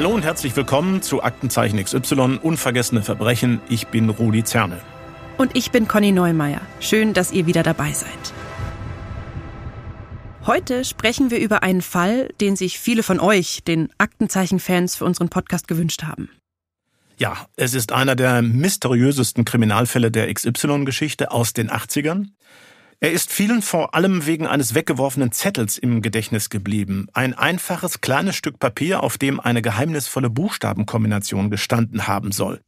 Hallo und herzlich willkommen zu Aktenzeichen XY Unvergessene Verbrechen. Ich bin Rudi Zerne. Und ich bin Conny Neumeier. Schön, dass ihr wieder dabei seid. Heute sprechen wir über einen Fall, den sich viele von euch, den Aktenzeichen-Fans, für unseren Podcast gewünscht haben. Ja, es ist einer der mysteriösesten Kriminalfälle der XY-Geschichte aus den 80ern. Er ist vielen vor allem wegen eines weggeworfenen Zettels im Gedächtnis geblieben. Ein einfaches kleines Stück Papier, auf dem eine geheimnisvolle Buchstabenkombination gestanden haben soll.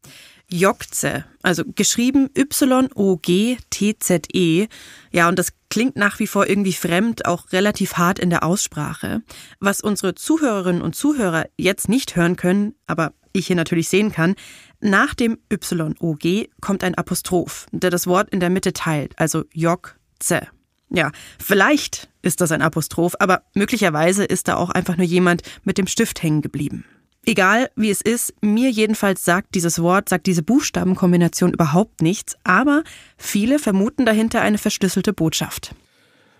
Jokze, also geschrieben Y-O-G-T-Z-E. Ja, und das klingt nach wie vor irgendwie fremd, auch relativ hart in der Aussprache. Was unsere Zuhörerinnen und Zuhörer jetzt nicht hören können, aber ich hier natürlich sehen kann, nach dem Y-O-G kommt ein Apostroph, der das Wort in der Mitte teilt, also Jok Katze. Ja, vielleicht ist das ein Apostroph, aber möglicherweise ist da auch einfach nur jemand mit dem Stift hängen geblieben. Egal wie es ist, mir jedenfalls sagt dieses Wort, sagt diese Buchstabenkombination überhaupt nichts, aber viele vermuten dahinter eine verschlüsselte Botschaft.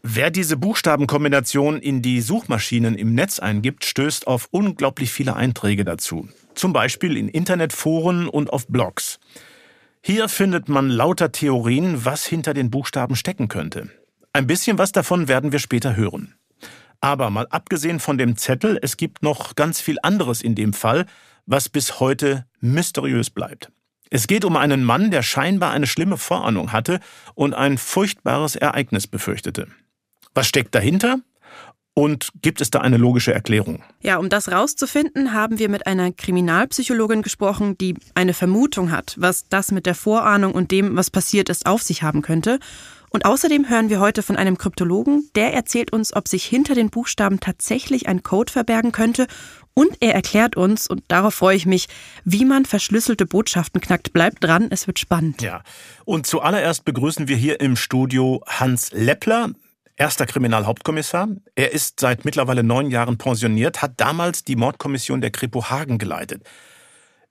Wer diese Buchstabenkombination in die Suchmaschinen im Netz eingibt, stößt auf unglaublich viele Einträge dazu. Zum Beispiel in Internetforen und auf Blogs. Hier findet man lauter Theorien, was hinter den Buchstaben stecken könnte. Ein bisschen was davon werden wir später hören. Aber mal abgesehen von dem Zettel, es gibt noch ganz viel anderes in dem Fall, was bis heute mysteriös bleibt. Es geht um einen Mann, der scheinbar eine schlimme Vorahnung hatte und ein furchtbares Ereignis befürchtete. Was steckt dahinter? Und gibt es da eine logische Erklärung? Ja, um das rauszufinden, haben wir mit einer Kriminalpsychologin gesprochen, die eine Vermutung hat, was das mit der Vorahnung und dem, was passiert ist, auf sich haben könnte. Und außerdem hören wir heute von einem Kryptologen, der erzählt uns, ob sich hinter den Buchstaben tatsächlich ein Code verbergen könnte. Und er erklärt uns, und darauf freue ich mich, wie man verschlüsselte Botschaften knackt. Bleibt dran, es wird spannend. Ja, und zuallererst begrüßen wir hier im Studio Hans Leppler erster Kriminalhauptkommissar. Er ist seit mittlerweile neun Jahren pensioniert, hat damals die Mordkommission der Kripo Hagen geleitet.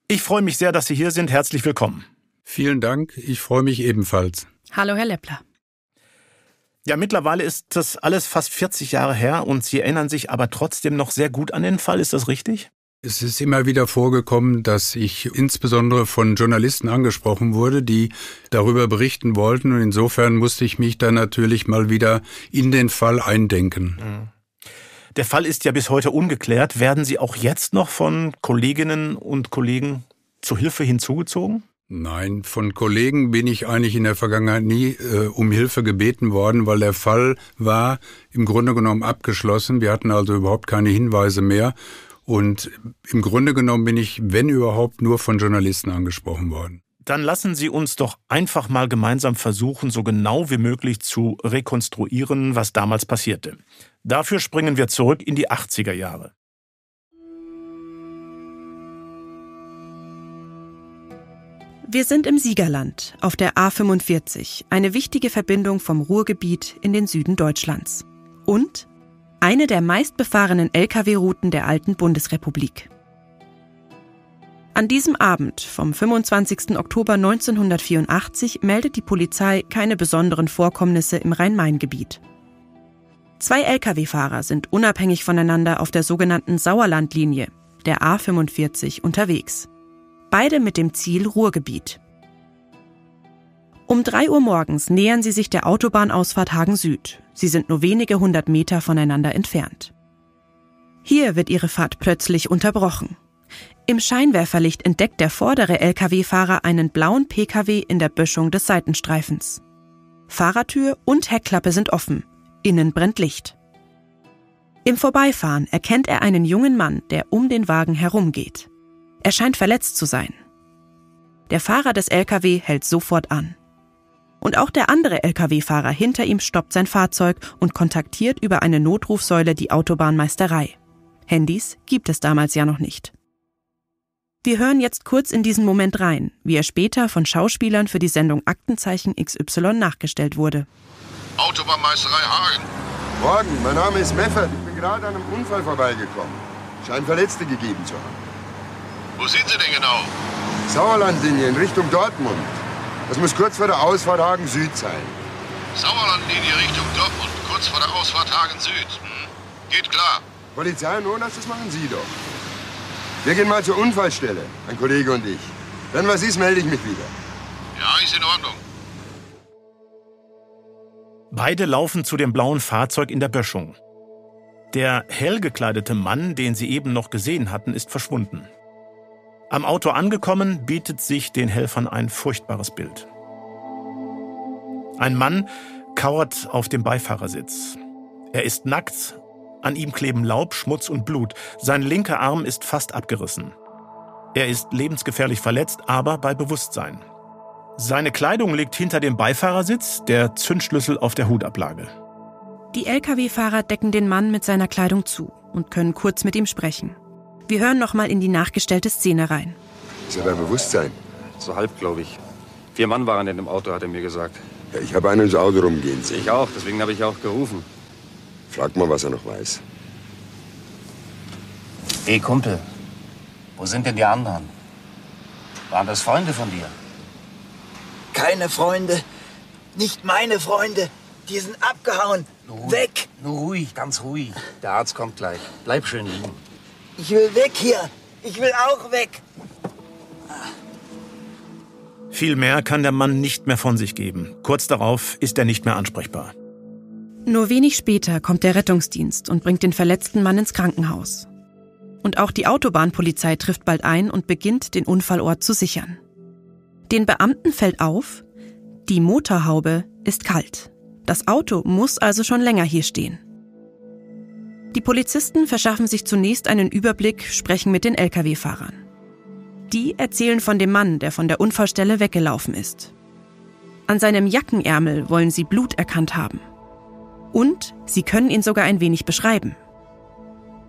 Ich freue mich sehr, dass Sie hier sind. Herzlich willkommen. Vielen Dank. Ich freue mich ebenfalls. Hallo, Herr Leppler. Ja, mittlerweile ist das alles fast 40 Jahre her und Sie erinnern sich aber trotzdem noch sehr gut an den Fall. Ist das richtig? Es ist immer wieder vorgekommen, dass ich insbesondere von Journalisten angesprochen wurde, die darüber berichten wollten. Und insofern musste ich mich dann natürlich mal wieder in den Fall eindenken. Mhm. Der Fall ist ja bis heute ungeklärt. Werden Sie auch jetzt noch von Kolleginnen und Kollegen zur Hilfe hinzugezogen? Nein, von Kollegen bin ich eigentlich in der Vergangenheit nie äh, um Hilfe gebeten worden, weil der Fall war im Grunde genommen abgeschlossen. Wir hatten also überhaupt keine Hinweise mehr. Und im Grunde genommen bin ich, wenn überhaupt, nur von Journalisten angesprochen worden. Dann lassen Sie uns doch einfach mal gemeinsam versuchen, so genau wie möglich zu rekonstruieren, was damals passierte. Dafür springen wir zurück in die 80er Jahre. Wir sind im Siegerland, auf der A45, eine wichtige Verbindung vom Ruhrgebiet in den Süden Deutschlands. Und eine der meistbefahrenen Lkw-Routen der alten Bundesrepublik. An diesem Abend vom 25. Oktober 1984 meldet die Polizei keine besonderen Vorkommnisse im Rhein-Main-Gebiet. Zwei Lkw-Fahrer sind unabhängig voneinander auf der sogenannten Sauerlandlinie, der A45, unterwegs. Beide mit dem Ziel Ruhrgebiet. Um drei Uhr morgens nähern sie sich der Autobahnausfahrt Hagen Süd. Sie sind nur wenige hundert Meter voneinander entfernt. Hier wird ihre Fahrt plötzlich unterbrochen. Im Scheinwerferlicht entdeckt der vordere Lkw-Fahrer einen blauen Pkw in der Böschung des Seitenstreifens. Fahrertür und Heckklappe sind offen. Innen brennt Licht. Im Vorbeifahren erkennt er einen jungen Mann, der um den Wagen herumgeht. Er scheint verletzt zu sein. Der Fahrer des Lkw hält sofort an. Und auch der andere Lkw-Fahrer hinter ihm stoppt sein Fahrzeug und kontaktiert über eine Notrufsäule die Autobahnmeisterei. Handys gibt es damals ja noch nicht. Wir hören jetzt kurz in diesen Moment rein, wie er später von Schauspielern für die Sendung Aktenzeichen XY nachgestellt wurde. Autobahnmeisterei Hagen. Morgen, mein Name ist Meffert. Ich bin gerade an einem Unfall vorbeigekommen. Scheint Verletzte gegeben zu haben. Wo sind Sie denn genau? Sauerlandlinie in Richtung Dortmund. Das muss kurz vor der Ausfahrt Hagen Süd sein. Sauerlandlinie Richtung Dortmund, kurz vor der Ausfahrt Hagen Süd. Hm? Geht klar. Polizei und Notarzt, das machen Sie doch. Wir gehen mal zur Unfallstelle, ein Kollege und ich. Wenn was ist, melde ich mich wieder. Ja, ist in Ordnung. Beide laufen zu dem blauen Fahrzeug in der Böschung. Der hell gekleidete Mann, den sie eben noch gesehen hatten, ist verschwunden. Am Auto angekommen, bietet sich den Helfern ein furchtbares Bild. Ein Mann kauert auf dem Beifahrersitz. Er ist nackt, an ihm kleben Laub, Schmutz und Blut. Sein linker Arm ist fast abgerissen. Er ist lebensgefährlich verletzt, aber bei Bewusstsein. Seine Kleidung liegt hinter dem Beifahrersitz, der Zündschlüssel auf der Hutablage. Die Lkw-Fahrer decken den Mann mit seiner Kleidung zu und können kurz mit ihm sprechen. Wir hören noch mal in die nachgestellte Szene rein. Ist ja bei Bewusstsein? So halb, glaube ich. Vier Mann waren in dem Auto, hat er mir gesagt. Ja, ich habe einen ins Auto rumgehen sehen. Ich auch, deswegen habe ich auch gerufen. Frag mal, was er noch weiß. Hey, Kumpel, wo sind denn die anderen? Waren das Freunde von dir? Keine Freunde. Nicht meine Freunde. Die sind abgehauen. Nur Weg! Nur ruhig, ganz ruhig. Der Arzt kommt gleich. Bleib schön liegen. Ich will weg hier. Ich will auch weg. Viel mehr kann der Mann nicht mehr von sich geben. Kurz darauf ist er nicht mehr ansprechbar. Nur wenig später kommt der Rettungsdienst und bringt den verletzten Mann ins Krankenhaus. Und auch die Autobahnpolizei trifft bald ein und beginnt, den Unfallort zu sichern. Den Beamten fällt auf, die Motorhaube ist kalt. Das Auto muss also schon länger hier stehen. Die Polizisten verschaffen sich zunächst einen Überblick, sprechen mit den Lkw-Fahrern. Die erzählen von dem Mann, der von der Unfallstelle weggelaufen ist. An seinem Jackenärmel wollen sie Blut erkannt haben. Und sie können ihn sogar ein wenig beschreiben.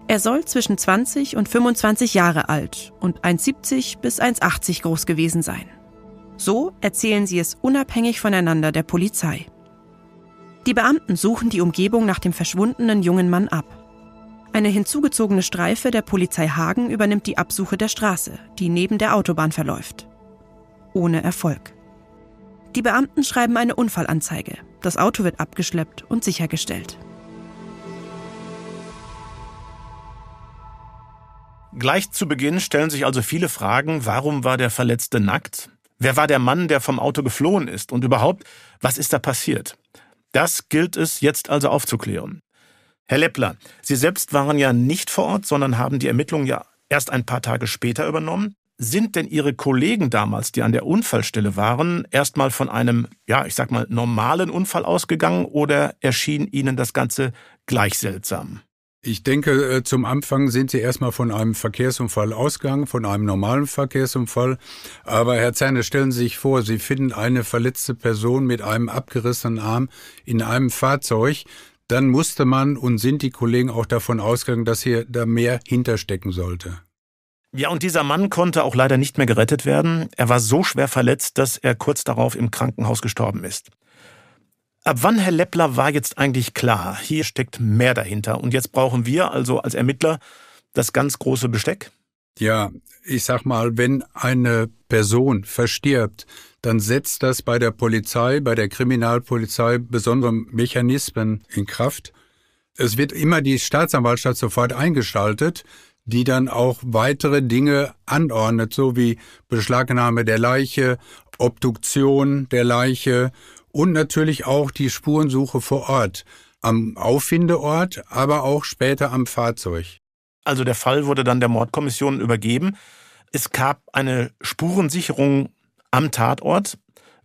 Er soll zwischen 20 und 25 Jahre alt und 1,70 bis 1,80 groß gewesen sein. So erzählen sie es unabhängig voneinander der Polizei. Die Beamten suchen die Umgebung nach dem verschwundenen jungen Mann ab. Eine hinzugezogene Streife der Polizei Hagen übernimmt die Absuche der Straße, die neben der Autobahn verläuft. Ohne Erfolg. Die Beamten schreiben eine Unfallanzeige. Das Auto wird abgeschleppt und sichergestellt. Gleich zu Beginn stellen sich also viele Fragen, warum war der Verletzte nackt? Wer war der Mann, der vom Auto geflohen ist? Und überhaupt, was ist da passiert? Das gilt es jetzt also aufzuklären. Herr Leppler, Sie selbst waren ja nicht vor Ort, sondern haben die Ermittlungen ja erst ein paar Tage später übernommen. Sind denn Ihre Kollegen damals, die an der Unfallstelle waren, erstmal von einem, ja, ich sag mal, normalen Unfall ausgegangen oder erschien Ihnen das Ganze gleich seltsam? Ich denke, äh, zum Anfang sind Sie erstmal von einem Verkehrsunfall ausgegangen, von einem normalen Verkehrsunfall. Aber Herr Zerne, stellen Sie sich vor, Sie finden eine verletzte Person mit einem abgerissenen Arm in einem Fahrzeug dann musste man und sind die Kollegen auch davon ausgegangen, dass hier da mehr hinterstecken sollte. Ja, und dieser Mann konnte auch leider nicht mehr gerettet werden. Er war so schwer verletzt, dass er kurz darauf im Krankenhaus gestorben ist. Ab wann, Herr Leppler, war jetzt eigentlich klar, hier steckt mehr dahinter. Und jetzt brauchen wir also als Ermittler das ganz große Besteck? Ja, ich sag mal, wenn eine Person verstirbt, dann setzt das bei der Polizei, bei der Kriminalpolizei besondere Mechanismen in Kraft. Es wird immer die Staatsanwaltschaft sofort eingeschaltet, die dann auch weitere Dinge anordnet, so wie Beschlagnahme der Leiche, Obduktion der Leiche und natürlich auch die Spurensuche vor Ort, am Auffindeort, aber auch später am Fahrzeug. Also der Fall wurde dann der Mordkommission übergeben. Es gab eine Spurensicherung am Tatort.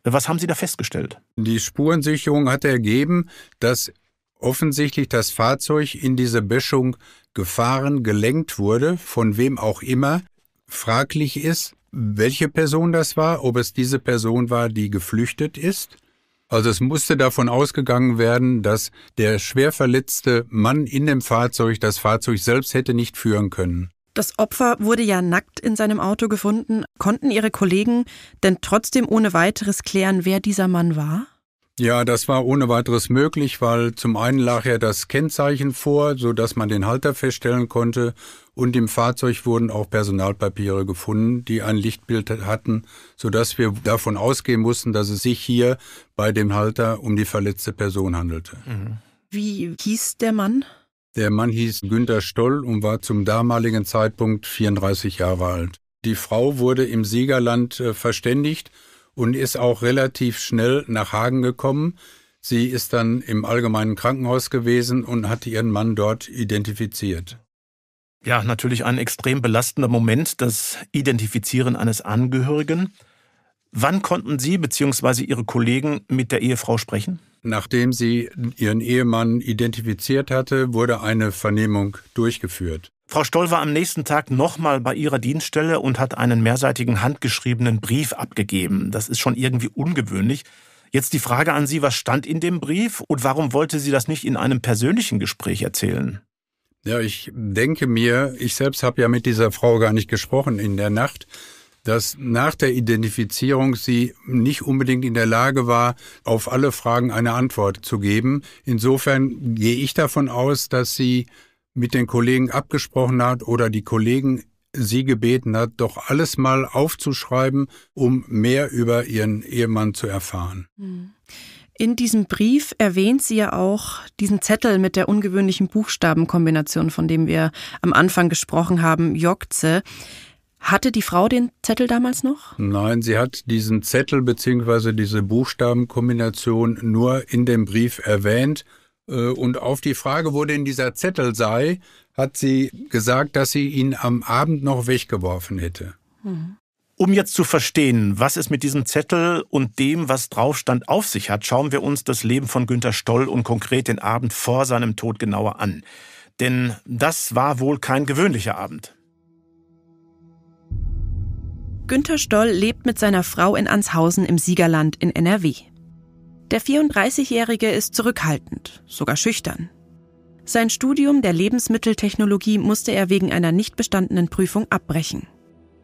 Was haben Sie da festgestellt? Die Spurensicherung hat ergeben, dass offensichtlich das Fahrzeug in diese Böschung gefahren, gelenkt wurde, von wem auch immer. Fraglich ist, welche Person das war, ob es diese Person war, die geflüchtet ist. Also es musste davon ausgegangen werden, dass der schwer verletzte Mann in dem Fahrzeug das Fahrzeug selbst hätte nicht führen können. Das Opfer wurde ja nackt in seinem Auto gefunden. Konnten Ihre Kollegen denn trotzdem ohne weiteres klären, wer dieser Mann war? Ja, das war ohne weiteres möglich, weil zum einen lag ja das Kennzeichen vor, sodass man den Halter feststellen konnte und im Fahrzeug wurden auch Personalpapiere gefunden, die ein Lichtbild hatten, sodass wir davon ausgehen mussten, dass es sich hier bei dem Halter um die verletzte Person handelte. Mhm. Wie hieß der Mann? Der Mann hieß Günter Stoll und war zum damaligen Zeitpunkt 34 Jahre alt. Die Frau wurde im Siegerland äh, verständigt und ist auch relativ schnell nach Hagen gekommen. Sie ist dann im allgemeinen Krankenhaus gewesen und hat ihren Mann dort identifiziert. Ja, natürlich ein extrem belastender Moment, das Identifizieren eines Angehörigen. Wann konnten Sie bzw. Ihre Kollegen mit der Ehefrau sprechen? Nachdem sie ihren Ehemann identifiziert hatte, wurde eine Vernehmung durchgeführt. Frau Stoll war am nächsten Tag nochmal bei ihrer Dienststelle und hat einen mehrseitigen handgeschriebenen Brief abgegeben. Das ist schon irgendwie ungewöhnlich. Jetzt die Frage an Sie, was stand in dem Brief und warum wollte sie das nicht in einem persönlichen Gespräch erzählen? Ja, ich denke mir, ich selbst habe ja mit dieser Frau gar nicht gesprochen in der Nacht, dass nach der Identifizierung sie nicht unbedingt in der Lage war, auf alle Fragen eine Antwort zu geben. Insofern gehe ich davon aus, dass sie mit den Kollegen abgesprochen hat oder die Kollegen sie gebeten hat, doch alles mal aufzuschreiben, um mehr über ihren Ehemann zu erfahren. Hm. In diesem Brief erwähnt sie ja auch diesen Zettel mit der ungewöhnlichen Buchstabenkombination, von dem wir am Anfang gesprochen haben, Jokze. Hatte die Frau den Zettel damals noch? Nein, sie hat diesen Zettel bzw. diese Buchstabenkombination nur in dem Brief erwähnt. Äh, und auf die Frage, wo denn dieser Zettel sei, hat sie gesagt, dass sie ihn am Abend noch weggeworfen hätte. Hm. Um jetzt zu verstehen, was es mit diesem Zettel und dem, was drauf stand, auf sich hat, schauen wir uns das Leben von Günter Stoll und konkret den Abend vor seinem Tod genauer an. Denn das war wohl kein gewöhnlicher Abend. Günter Stoll lebt mit seiner Frau in Anshausen im Siegerland in NRW. Der 34-Jährige ist zurückhaltend, sogar schüchtern. Sein Studium der Lebensmitteltechnologie musste er wegen einer nicht bestandenen Prüfung abbrechen.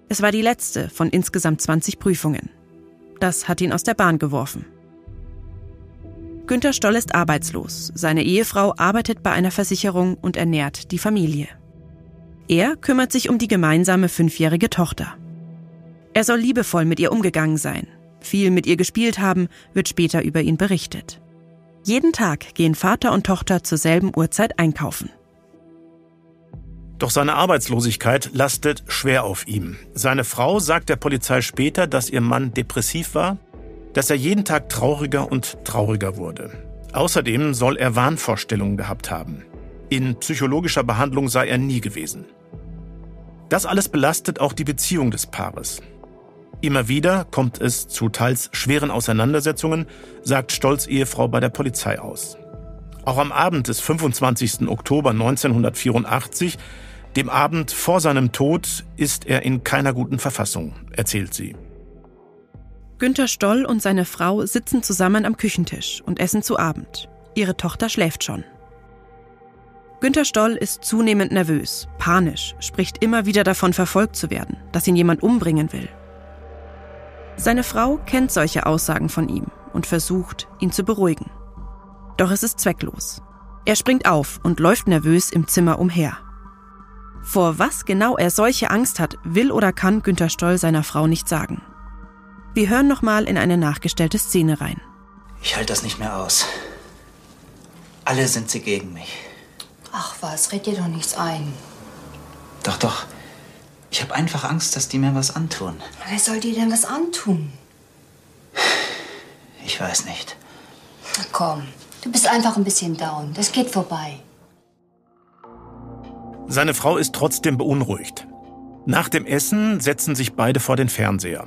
Es war die letzte von insgesamt 20 Prüfungen. Das hat ihn aus der Bahn geworfen. Günter Stoll ist arbeitslos. Seine Ehefrau arbeitet bei einer Versicherung und ernährt die Familie. Er kümmert sich um die gemeinsame fünfjährige Tochter. Er soll liebevoll mit ihr umgegangen sein, viel mit ihr gespielt haben, wird später über ihn berichtet. Jeden Tag gehen Vater und Tochter zur selben Uhrzeit einkaufen. Doch seine Arbeitslosigkeit lastet schwer auf ihm. Seine Frau sagt der Polizei später, dass ihr Mann depressiv war, dass er jeden Tag trauriger und trauriger wurde. Außerdem soll er Wahnvorstellungen gehabt haben. In psychologischer Behandlung sei er nie gewesen. Das alles belastet auch die Beziehung des Paares. Immer wieder kommt es zu teils schweren Auseinandersetzungen, sagt Stolz Ehefrau bei der Polizei aus. Auch am Abend des 25. Oktober 1984, dem Abend vor seinem Tod, ist er in keiner guten Verfassung, erzählt sie. Günter Stoll und seine Frau sitzen zusammen am Küchentisch und essen zu Abend. Ihre Tochter schläft schon. Günter Stoll ist zunehmend nervös, panisch, spricht immer wieder davon, verfolgt zu werden, dass ihn jemand umbringen will. Seine Frau kennt solche Aussagen von ihm und versucht, ihn zu beruhigen. Doch es ist zwecklos. Er springt auf und läuft nervös im Zimmer umher. Vor was genau er solche Angst hat, will oder kann Günter Stoll seiner Frau nicht sagen. Wir hören nochmal in eine nachgestellte Szene rein. Ich halte das nicht mehr aus. Alle sind sie gegen mich. Ach was, red dir doch nichts ein. Doch, doch. Ich habe einfach Angst, dass die mir was antun. Wer soll dir denn was antun? Ich weiß nicht. Na komm, du bist einfach ein bisschen down. Das geht vorbei. Seine Frau ist trotzdem beunruhigt. Nach dem Essen setzen sich beide vor den Fernseher.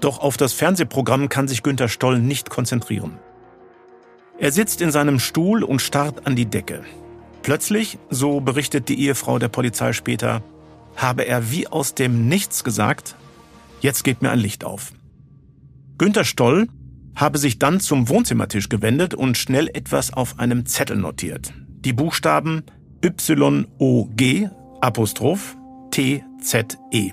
Doch auf das Fernsehprogramm kann sich Günter Stoll nicht konzentrieren. Er sitzt in seinem Stuhl und starrt an die Decke. Plötzlich, so berichtet die Ehefrau der Polizei später, habe er wie aus dem Nichts gesagt, jetzt geht mir ein Licht auf. Günter Stoll habe sich dann zum Wohnzimmertisch gewendet und schnell etwas auf einem Zettel notiert. Die Buchstaben YOG Apostroph TZE.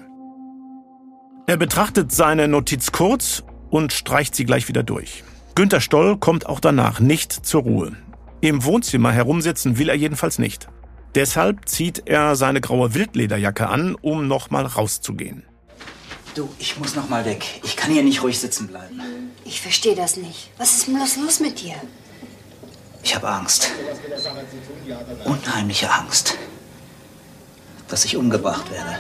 Er betrachtet seine Notiz kurz und streicht sie gleich wieder durch. Günter Stoll kommt auch danach nicht zur Ruhe. Im Wohnzimmer herumsitzen will er jedenfalls nicht. Deshalb zieht er seine graue Wildlederjacke an, um nochmal rauszugehen. Du, ich muss nochmal weg. Ich kann hier nicht ruhig sitzen bleiben. Ich verstehe das nicht. Was ist bloß los mit dir? Ich habe Angst. Unheimliche Angst. Dass ich umgebracht werde.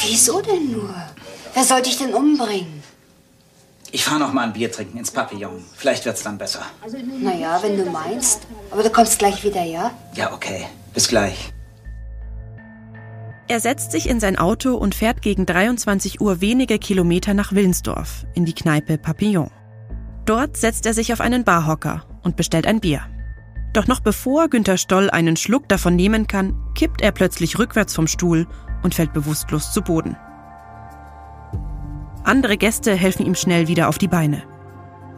Wieso denn nur? Wer sollte ich denn umbringen? Ich fahre noch mal ein Bier trinken ins Papillon. Vielleicht wird's dann besser. Naja, wenn du meinst. Aber du kommst gleich wieder, ja? Ja, okay. Bis gleich. Er setzt sich in sein Auto und fährt gegen 23 Uhr wenige Kilometer nach Willensdorf, in die Kneipe Papillon. Dort setzt er sich auf einen Barhocker und bestellt ein Bier. Doch noch bevor Günter Stoll einen Schluck davon nehmen kann, kippt er plötzlich rückwärts vom Stuhl und fällt bewusstlos zu Boden. Andere Gäste helfen ihm schnell wieder auf die Beine.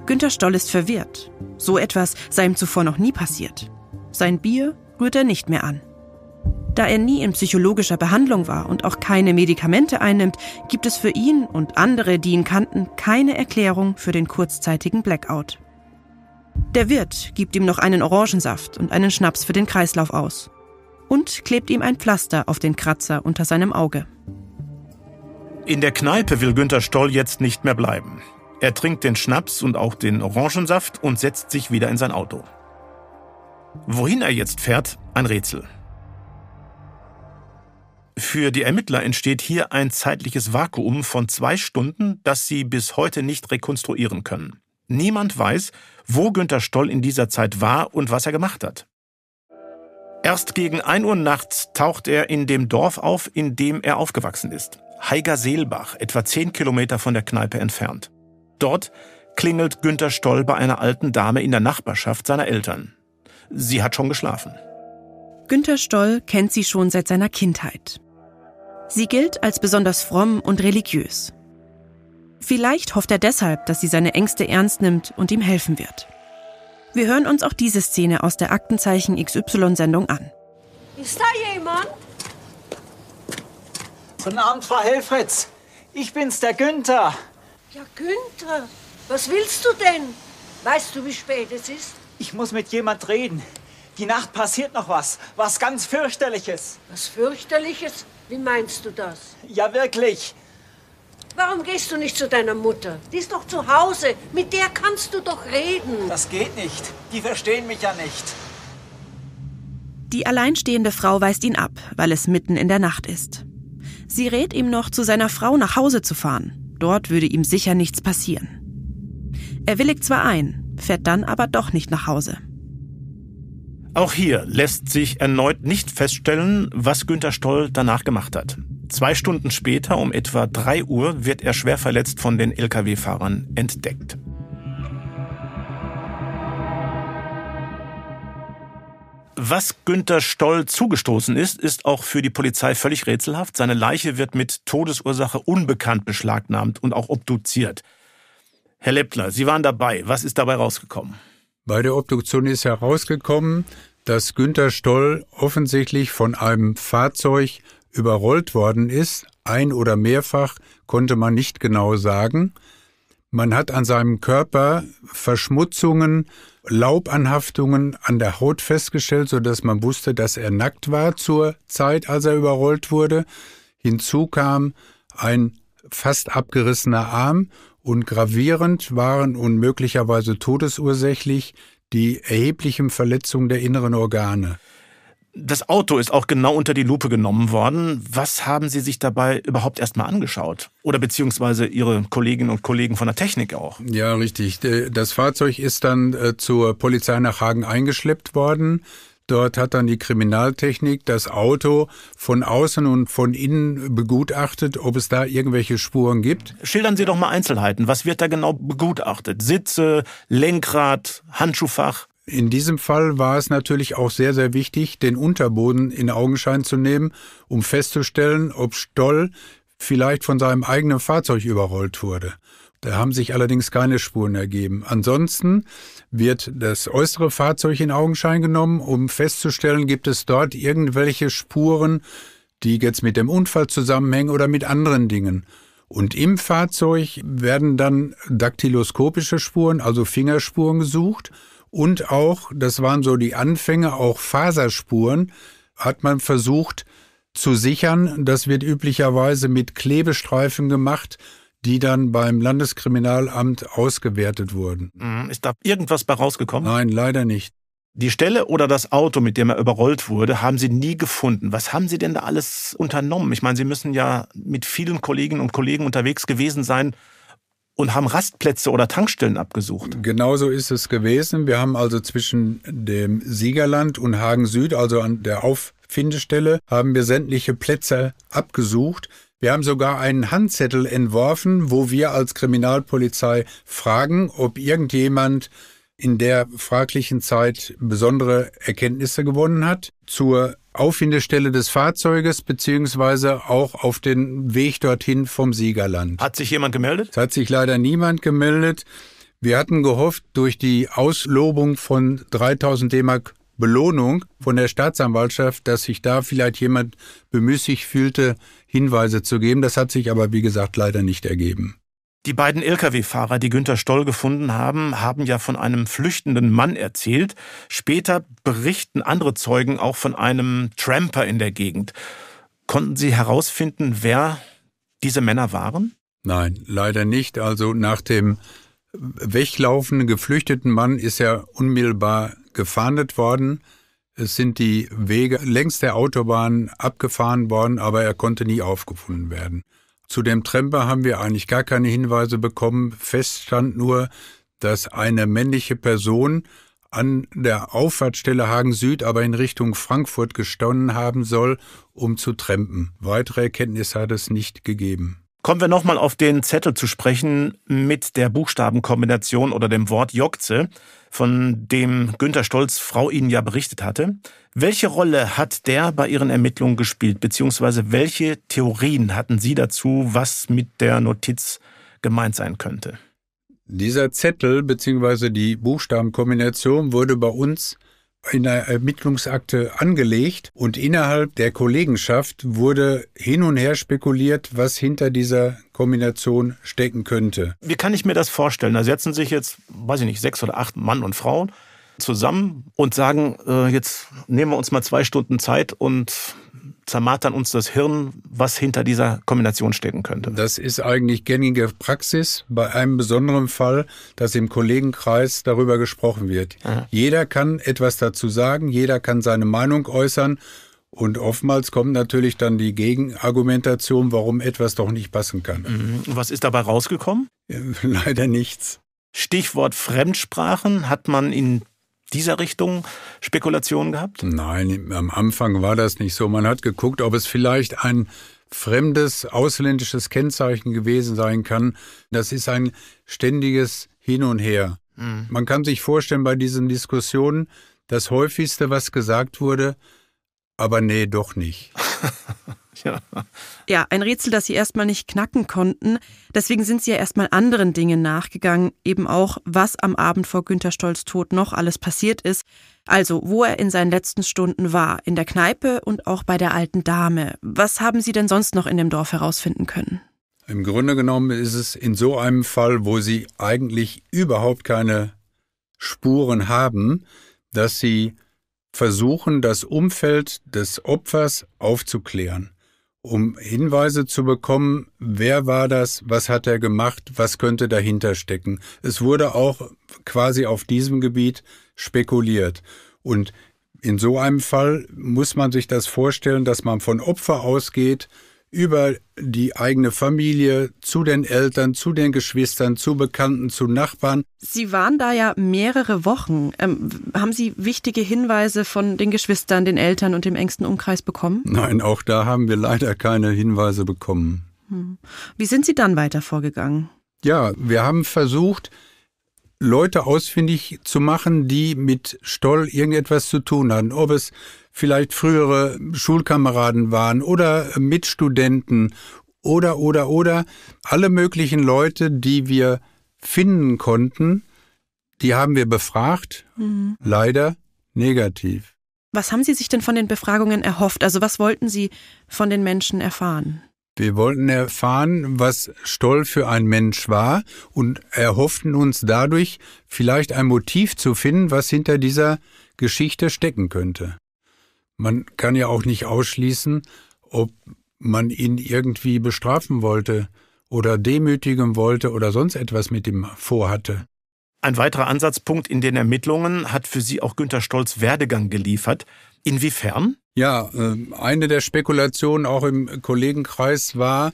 Günter Stoll ist verwirrt. So etwas sei ihm zuvor noch nie passiert. Sein Bier rührt er nicht mehr an. Da er nie in psychologischer Behandlung war und auch keine Medikamente einnimmt, gibt es für ihn und andere, die ihn kannten, keine Erklärung für den kurzzeitigen Blackout. Der Wirt gibt ihm noch einen Orangensaft und einen Schnaps für den Kreislauf aus und klebt ihm ein Pflaster auf den Kratzer unter seinem Auge. In der Kneipe will Günther Stoll jetzt nicht mehr bleiben. Er trinkt den Schnaps und auch den Orangensaft und setzt sich wieder in sein Auto. Wohin er jetzt fährt, ein Rätsel. Für die Ermittler entsteht hier ein zeitliches Vakuum von zwei Stunden, das sie bis heute nicht rekonstruieren können. Niemand weiß, wo Günter Stoll in dieser Zeit war und was er gemacht hat. Erst gegen 1 Uhr nachts taucht er in dem Dorf auf, in dem er aufgewachsen ist. Heiger Seelbach, etwa 10 Kilometer von der Kneipe entfernt. Dort klingelt Günter Stoll bei einer alten Dame in der Nachbarschaft seiner Eltern sie hat schon geschlafen. Günter Stoll kennt sie schon seit seiner Kindheit. Sie gilt als besonders fromm und religiös. Vielleicht hofft er deshalb, dass sie seine Ängste ernst nimmt und ihm helfen wird. Wir hören uns auch diese Szene aus der Aktenzeichen XY-Sendung an. Ist da jemand? Guten Abend, Frau Helfritz. Ich bin's, der Günther. Ja, Günther, was willst du denn? Weißt du, wie spät es ist? Ich muss mit jemand reden. Die Nacht passiert noch was. Was ganz fürchterliches. Was fürchterliches? Wie meinst du das? Ja, wirklich. Warum gehst du nicht zu deiner Mutter? Die ist doch zu Hause. Mit der kannst du doch reden. Das geht nicht. Die verstehen mich ja nicht. Die alleinstehende Frau weist ihn ab, weil es mitten in der Nacht ist. Sie rät ihm noch, zu seiner Frau nach Hause zu fahren. Dort würde ihm sicher nichts passieren. Er willigt zwar ein, fährt dann aber doch nicht nach Hause. Auch hier lässt sich erneut nicht feststellen, was Günter Stoll danach gemacht hat. Zwei Stunden später, um etwa 3 Uhr, wird er schwer verletzt von den Lkw-Fahrern entdeckt. Was Günter Stoll zugestoßen ist, ist auch für die Polizei völlig rätselhaft. Seine Leiche wird mit Todesursache unbekannt beschlagnahmt und auch obduziert. Herr Leppler, Sie waren dabei. Was ist dabei rausgekommen? Bei der Obduktion ist herausgekommen, dass Günter Stoll offensichtlich von einem Fahrzeug überrollt worden ist. Ein oder mehrfach konnte man nicht genau sagen. Man hat an seinem Körper Verschmutzungen, Laubanhaftungen an der Haut festgestellt, sodass man wusste, dass er nackt war zur Zeit, als er überrollt wurde. Hinzu kam ein fast abgerissener Arm und gravierend waren und möglicherweise todesursächlich die erheblichen Verletzungen der inneren Organe. Das Auto ist auch genau unter die Lupe genommen worden. Was haben Sie sich dabei überhaupt erstmal angeschaut? Oder beziehungsweise Ihre Kolleginnen und Kollegen von der Technik auch? Ja, richtig. Äh, das Fahrzeug ist dann äh, zur Polizei nach Hagen eingeschleppt worden. Dort hat dann die Kriminaltechnik das Auto von außen und von innen begutachtet, ob es da irgendwelche Spuren gibt. Schildern Sie doch mal Einzelheiten. Was wird da genau begutachtet? Sitze, Lenkrad, Handschuhfach? In diesem Fall war es natürlich auch sehr, sehr wichtig, den Unterboden in Augenschein zu nehmen, um festzustellen, ob Stoll vielleicht von seinem eigenen Fahrzeug überrollt wurde. Da haben sich allerdings keine Spuren ergeben. Ansonsten wird das äußere Fahrzeug in Augenschein genommen, um festzustellen, gibt es dort irgendwelche Spuren, die jetzt mit dem Unfall zusammenhängen oder mit anderen Dingen. Und im Fahrzeug werden dann daktyloskopische Spuren, also Fingerspuren gesucht. Und auch, das waren so die Anfänge, auch Faserspuren hat man versucht zu sichern. Das wird üblicherweise mit Klebestreifen gemacht die dann beim Landeskriminalamt ausgewertet wurden. Mhm. Ist da irgendwas bei rausgekommen? Nein, leider nicht. Die Stelle oder das Auto, mit dem er überrollt wurde, haben Sie nie gefunden. Was haben Sie denn da alles unternommen? Ich meine, Sie müssen ja mit vielen Kolleginnen und Kollegen unterwegs gewesen sein und haben Rastplätze oder Tankstellen abgesucht. Genauso ist es gewesen. Wir haben also zwischen dem Siegerland und Hagen Süd, also an der Auffindestelle, haben wir sämtliche Plätze abgesucht wir haben sogar einen Handzettel entworfen, wo wir als Kriminalpolizei fragen, ob irgendjemand in der fraglichen Zeit besondere Erkenntnisse gewonnen hat zur Auffindestelle des Fahrzeuges beziehungsweise auch auf den Weg dorthin vom Siegerland. Hat sich jemand gemeldet? Es hat sich leider niemand gemeldet. Wir hatten gehofft, durch die Auslobung von 3000 D-Mark Belohnung von der Staatsanwaltschaft, dass sich da vielleicht jemand bemüßigt fühlte, Hinweise zu geben. Das hat sich aber, wie gesagt, leider nicht ergeben. Die beiden Lkw-Fahrer, die Günter Stoll gefunden haben, haben ja von einem flüchtenden Mann erzählt. Später berichten andere Zeugen auch von einem Tramper in der Gegend. Konnten Sie herausfinden, wer diese Männer waren? Nein, leider nicht. Also nach dem weglaufenden, geflüchteten Mann ist er unmittelbar gefahndet worden. Es sind die Wege längs der Autobahn abgefahren worden, aber er konnte nie aufgefunden werden. Zu dem Tremper haben wir eigentlich gar keine Hinweise bekommen. Fest stand nur, dass eine männliche Person an der Auffahrtsstelle Hagen Süd, aber in Richtung Frankfurt gestanden haben soll, um zu trempen. Weitere Erkenntnisse hat es nicht gegeben. Kommen wir nochmal auf den Zettel zu sprechen mit der Buchstabenkombination oder dem Wort Jokze, von dem Günter Stolz Frau Ihnen ja berichtet hatte. Welche Rolle hat der bei Ihren Ermittlungen gespielt, beziehungsweise welche Theorien hatten Sie dazu, was mit der Notiz gemeint sein könnte? Dieser Zettel beziehungsweise die Buchstabenkombination wurde bei uns in der Ermittlungsakte angelegt und innerhalb der Kollegenschaft wurde hin und her spekuliert, was hinter dieser Kombination stecken könnte. Wie kann ich mir das vorstellen? Da setzen sich jetzt, weiß ich nicht, sechs oder acht Mann und Frauen zusammen und sagen, äh, jetzt nehmen wir uns mal zwei Stunden Zeit und zermartern uns das Hirn, was hinter dieser Kombination stecken könnte. Das ist eigentlich gängige Praxis bei einem besonderen Fall, dass im Kollegenkreis darüber gesprochen wird. Aha. Jeder kann etwas dazu sagen, jeder kann seine Meinung äußern und oftmals kommt natürlich dann die Gegenargumentation, warum etwas doch nicht passen kann. Mhm. Was ist dabei rausgekommen? Äh, leider nichts. Stichwort Fremdsprachen hat man in dieser Richtung Spekulationen gehabt? Nein, am Anfang war das nicht so. Man hat geguckt, ob es vielleicht ein fremdes ausländisches Kennzeichen gewesen sein kann. Das ist ein ständiges Hin und Her. Mhm. Man kann sich vorstellen bei diesen Diskussionen, das häufigste, was gesagt wurde, aber nee, doch nicht. Ja. ja, ein Rätsel, das sie erstmal nicht knacken konnten. Deswegen sind sie ja erstmal anderen Dingen nachgegangen, eben auch, was am Abend vor Günter Stolz Tod noch alles passiert ist. Also, wo er in seinen letzten Stunden war, in der Kneipe und auch bei der alten Dame. Was haben Sie denn sonst noch in dem Dorf herausfinden können? Im Grunde genommen ist es in so einem Fall, wo Sie eigentlich überhaupt keine Spuren haben, dass Sie versuchen, das Umfeld des Opfers aufzuklären um Hinweise zu bekommen, wer war das, was hat er gemacht, was könnte dahinter stecken. Es wurde auch quasi auf diesem Gebiet spekuliert. Und in so einem Fall muss man sich das vorstellen, dass man von Opfer ausgeht, über die eigene Familie, zu den Eltern, zu den Geschwistern, zu Bekannten, zu Nachbarn. Sie waren da ja mehrere Wochen. Ähm, haben Sie wichtige Hinweise von den Geschwistern, den Eltern und dem engsten Umkreis bekommen? Nein, auch da haben wir leider keine Hinweise bekommen. Hm. Wie sind Sie dann weiter vorgegangen? Ja, wir haben versucht, Leute ausfindig zu machen, die mit Stoll irgendetwas zu tun hatten. Ob es vielleicht frühere Schulkameraden waren oder Mitstudenten oder, oder, oder alle möglichen Leute, die wir finden konnten, die haben wir befragt, mhm. leider negativ. Was haben Sie sich denn von den Befragungen erhofft? Also was wollten Sie von den Menschen erfahren? Wir wollten erfahren, was Stoll für ein Mensch war und erhofften uns dadurch vielleicht ein Motiv zu finden, was hinter dieser Geschichte stecken könnte. Man kann ja auch nicht ausschließen, ob man ihn irgendwie bestrafen wollte oder demütigen wollte oder sonst etwas mit ihm vorhatte. Ein weiterer Ansatzpunkt in den Ermittlungen hat für Sie auch Günter Stolz Werdegang geliefert. Inwiefern? Ja, ähm, eine der Spekulationen auch im Kollegenkreis war,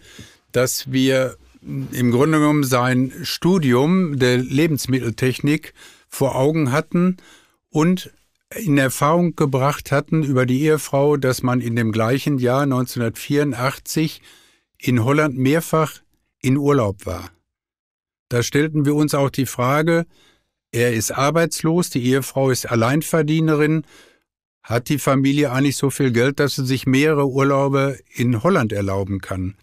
dass wir im Grunde genommen sein Studium der Lebensmitteltechnik vor Augen hatten und in Erfahrung gebracht hatten über die Ehefrau, dass man in dem gleichen Jahr 1984 in Holland mehrfach in Urlaub war. Da stellten wir uns auch die Frage, er ist arbeitslos, die Ehefrau ist Alleinverdienerin, hat die Familie eigentlich so viel Geld, dass sie sich mehrere Urlaube in Holland erlauben kann.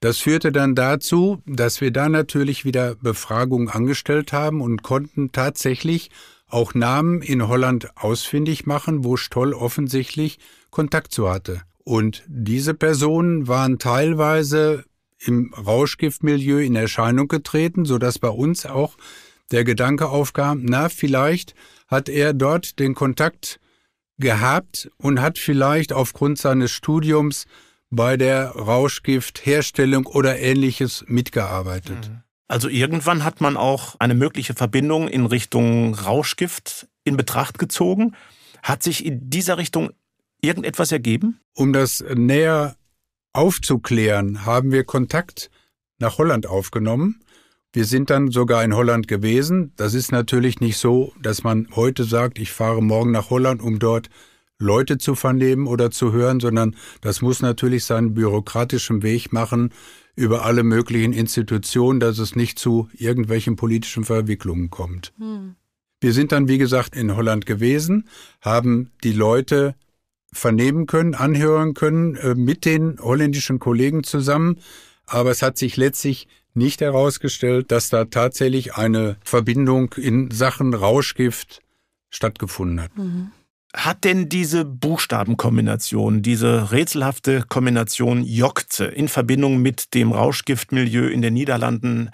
Das führte dann dazu, dass wir da natürlich wieder Befragungen angestellt haben und konnten tatsächlich auch Namen in Holland ausfindig machen, wo Stoll offensichtlich Kontakt zu hatte. Und diese Personen waren teilweise im Rauschgiftmilieu in Erscheinung getreten, sodass bei uns auch der Gedanke aufkam, na, vielleicht hat er dort den Kontakt gehabt und hat vielleicht aufgrund seines Studiums bei der Rauschgiftherstellung oder ähnliches mitgearbeitet. Mhm. Also irgendwann hat man auch eine mögliche Verbindung in Richtung Rauschgift in Betracht gezogen. Hat sich in dieser Richtung irgendetwas ergeben? Um das näher aufzuklären, haben wir Kontakt nach Holland aufgenommen. Wir sind dann sogar in Holland gewesen. Das ist natürlich nicht so, dass man heute sagt, ich fahre morgen nach Holland, um dort Leute zu vernehmen oder zu hören, sondern das muss natürlich seinen bürokratischen Weg machen über alle möglichen Institutionen, dass es nicht zu irgendwelchen politischen Verwicklungen kommt. Hm. Wir sind dann, wie gesagt, in Holland gewesen, haben die Leute vernehmen können, anhören können, äh, mit den holländischen Kollegen zusammen. Aber es hat sich letztlich nicht herausgestellt, dass da tatsächlich eine Verbindung in Sachen Rauschgift stattgefunden hat. Mhm. Hat denn diese Buchstabenkombination, diese rätselhafte Kombination Jokze in Verbindung mit dem Rauschgiftmilieu in den Niederlanden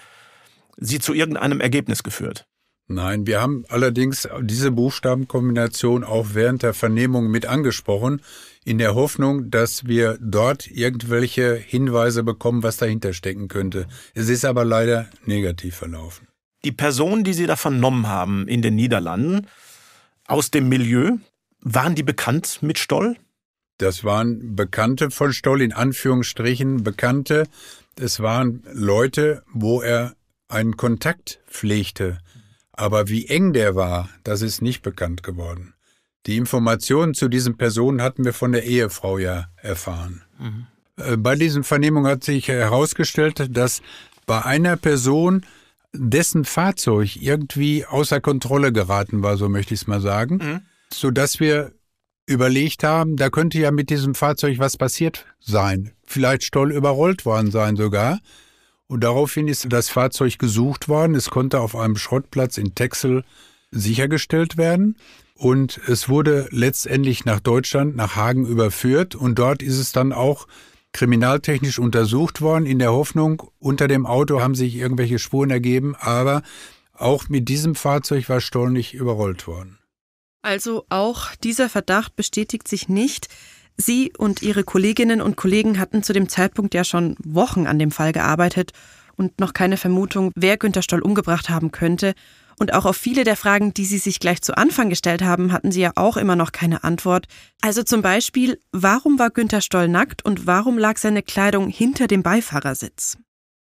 Sie zu irgendeinem Ergebnis geführt? Nein, wir haben allerdings diese Buchstabenkombination auch während der Vernehmung mit angesprochen, in der Hoffnung, dass wir dort irgendwelche Hinweise bekommen, was dahinter stecken könnte. Es ist aber leider negativ verlaufen. Die Person, die Sie da vernommen haben in den Niederlanden, aus dem Milieu, waren die bekannt mit Stoll? Das waren Bekannte von Stoll, in Anführungsstrichen Bekannte. Es waren Leute, wo er einen Kontakt pflegte. Aber wie eng der war, das ist nicht bekannt geworden. Die Informationen zu diesen Personen hatten wir von der Ehefrau ja erfahren. Mhm. Äh, bei diesen Vernehmungen hat sich herausgestellt, dass bei einer Person dessen Fahrzeug irgendwie außer Kontrolle geraten war, so möchte ich es mal sagen. Mhm sodass wir überlegt haben, da könnte ja mit diesem Fahrzeug was passiert sein, vielleicht Stoll überrollt worden sein sogar. Und daraufhin ist das Fahrzeug gesucht worden. Es konnte auf einem Schrottplatz in Texel sichergestellt werden. Und es wurde letztendlich nach Deutschland, nach Hagen überführt. Und dort ist es dann auch kriminaltechnisch untersucht worden, in der Hoffnung, unter dem Auto haben sich irgendwelche Spuren ergeben. Aber auch mit diesem Fahrzeug war Stoll nicht überrollt worden. Also auch dieser Verdacht bestätigt sich nicht. Sie und Ihre Kolleginnen und Kollegen hatten zu dem Zeitpunkt ja schon Wochen an dem Fall gearbeitet und noch keine Vermutung, wer Günter Stoll umgebracht haben könnte. Und auch auf viele der Fragen, die Sie sich gleich zu Anfang gestellt haben, hatten Sie ja auch immer noch keine Antwort. Also zum Beispiel, warum war Günter Stoll nackt und warum lag seine Kleidung hinter dem Beifahrersitz?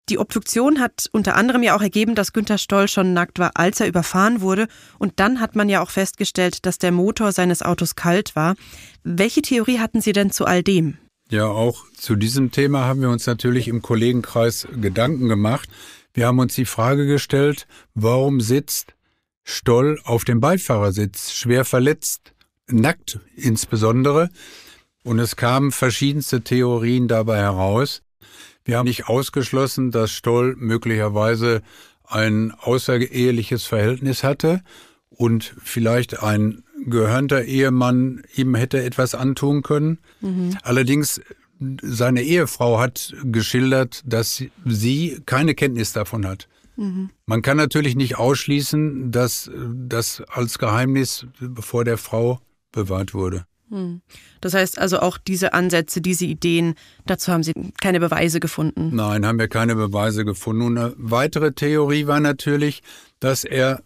Die Obduktion hat unter anderem ja auch ergeben, dass Günther Stoll schon nackt war, als er überfahren wurde. Und dann hat man ja auch festgestellt, dass der Motor seines Autos kalt war. Welche Theorie hatten Sie denn zu all dem? Ja, auch zu diesem Thema haben wir uns natürlich im Kollegenkreis Gedanken gemacht. Wir haben uns die Frage gestellt, warum sitzt Stoll auf dem Beifahrersitz, schwer verletzt, nackt insbesondere. Und es kamen verschiedenste Theorien dabei heraus. Wir haben nicht ausgeschlossen, dass Stoll möglicherweise ein außereheliches Verhältnis hatte und vielleicht ein gehörnter Ehemann ihm hätte etwas antun können. Mhm. Allerdings seine Ehefrau hat geschildert, dass sie keine Kenntnis davon hat. Mhm. Man kann natürlich nicht ausschließen, dass das als Geheimnis vor der Frau bewahrt wurde. Hm. Das heißt also auch diese Ansätze, diese Ideen, dazu haben Sie keine Beweise gefunden. Nein, haben wir keine Beweise gefunden. Und eine weitere Theorie war natürlich, dass er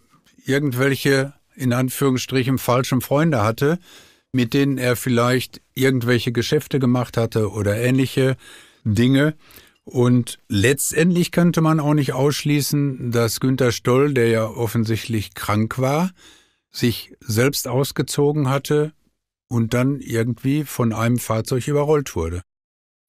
irgendwelche in Anführungsstrichen falschen Freunde hatte, mit denen er vielleicht irgendwelche Geschäfte gemacht hatte oder ähnliche Dinge. Und letztendlich könnte man auch nicht ausschließen, dass Günter Stoll, der ja offensichtlich krank war, sich selbst ausgezogen hatte, und dann irgendwie von einem Fahrzeug überrollt wurde.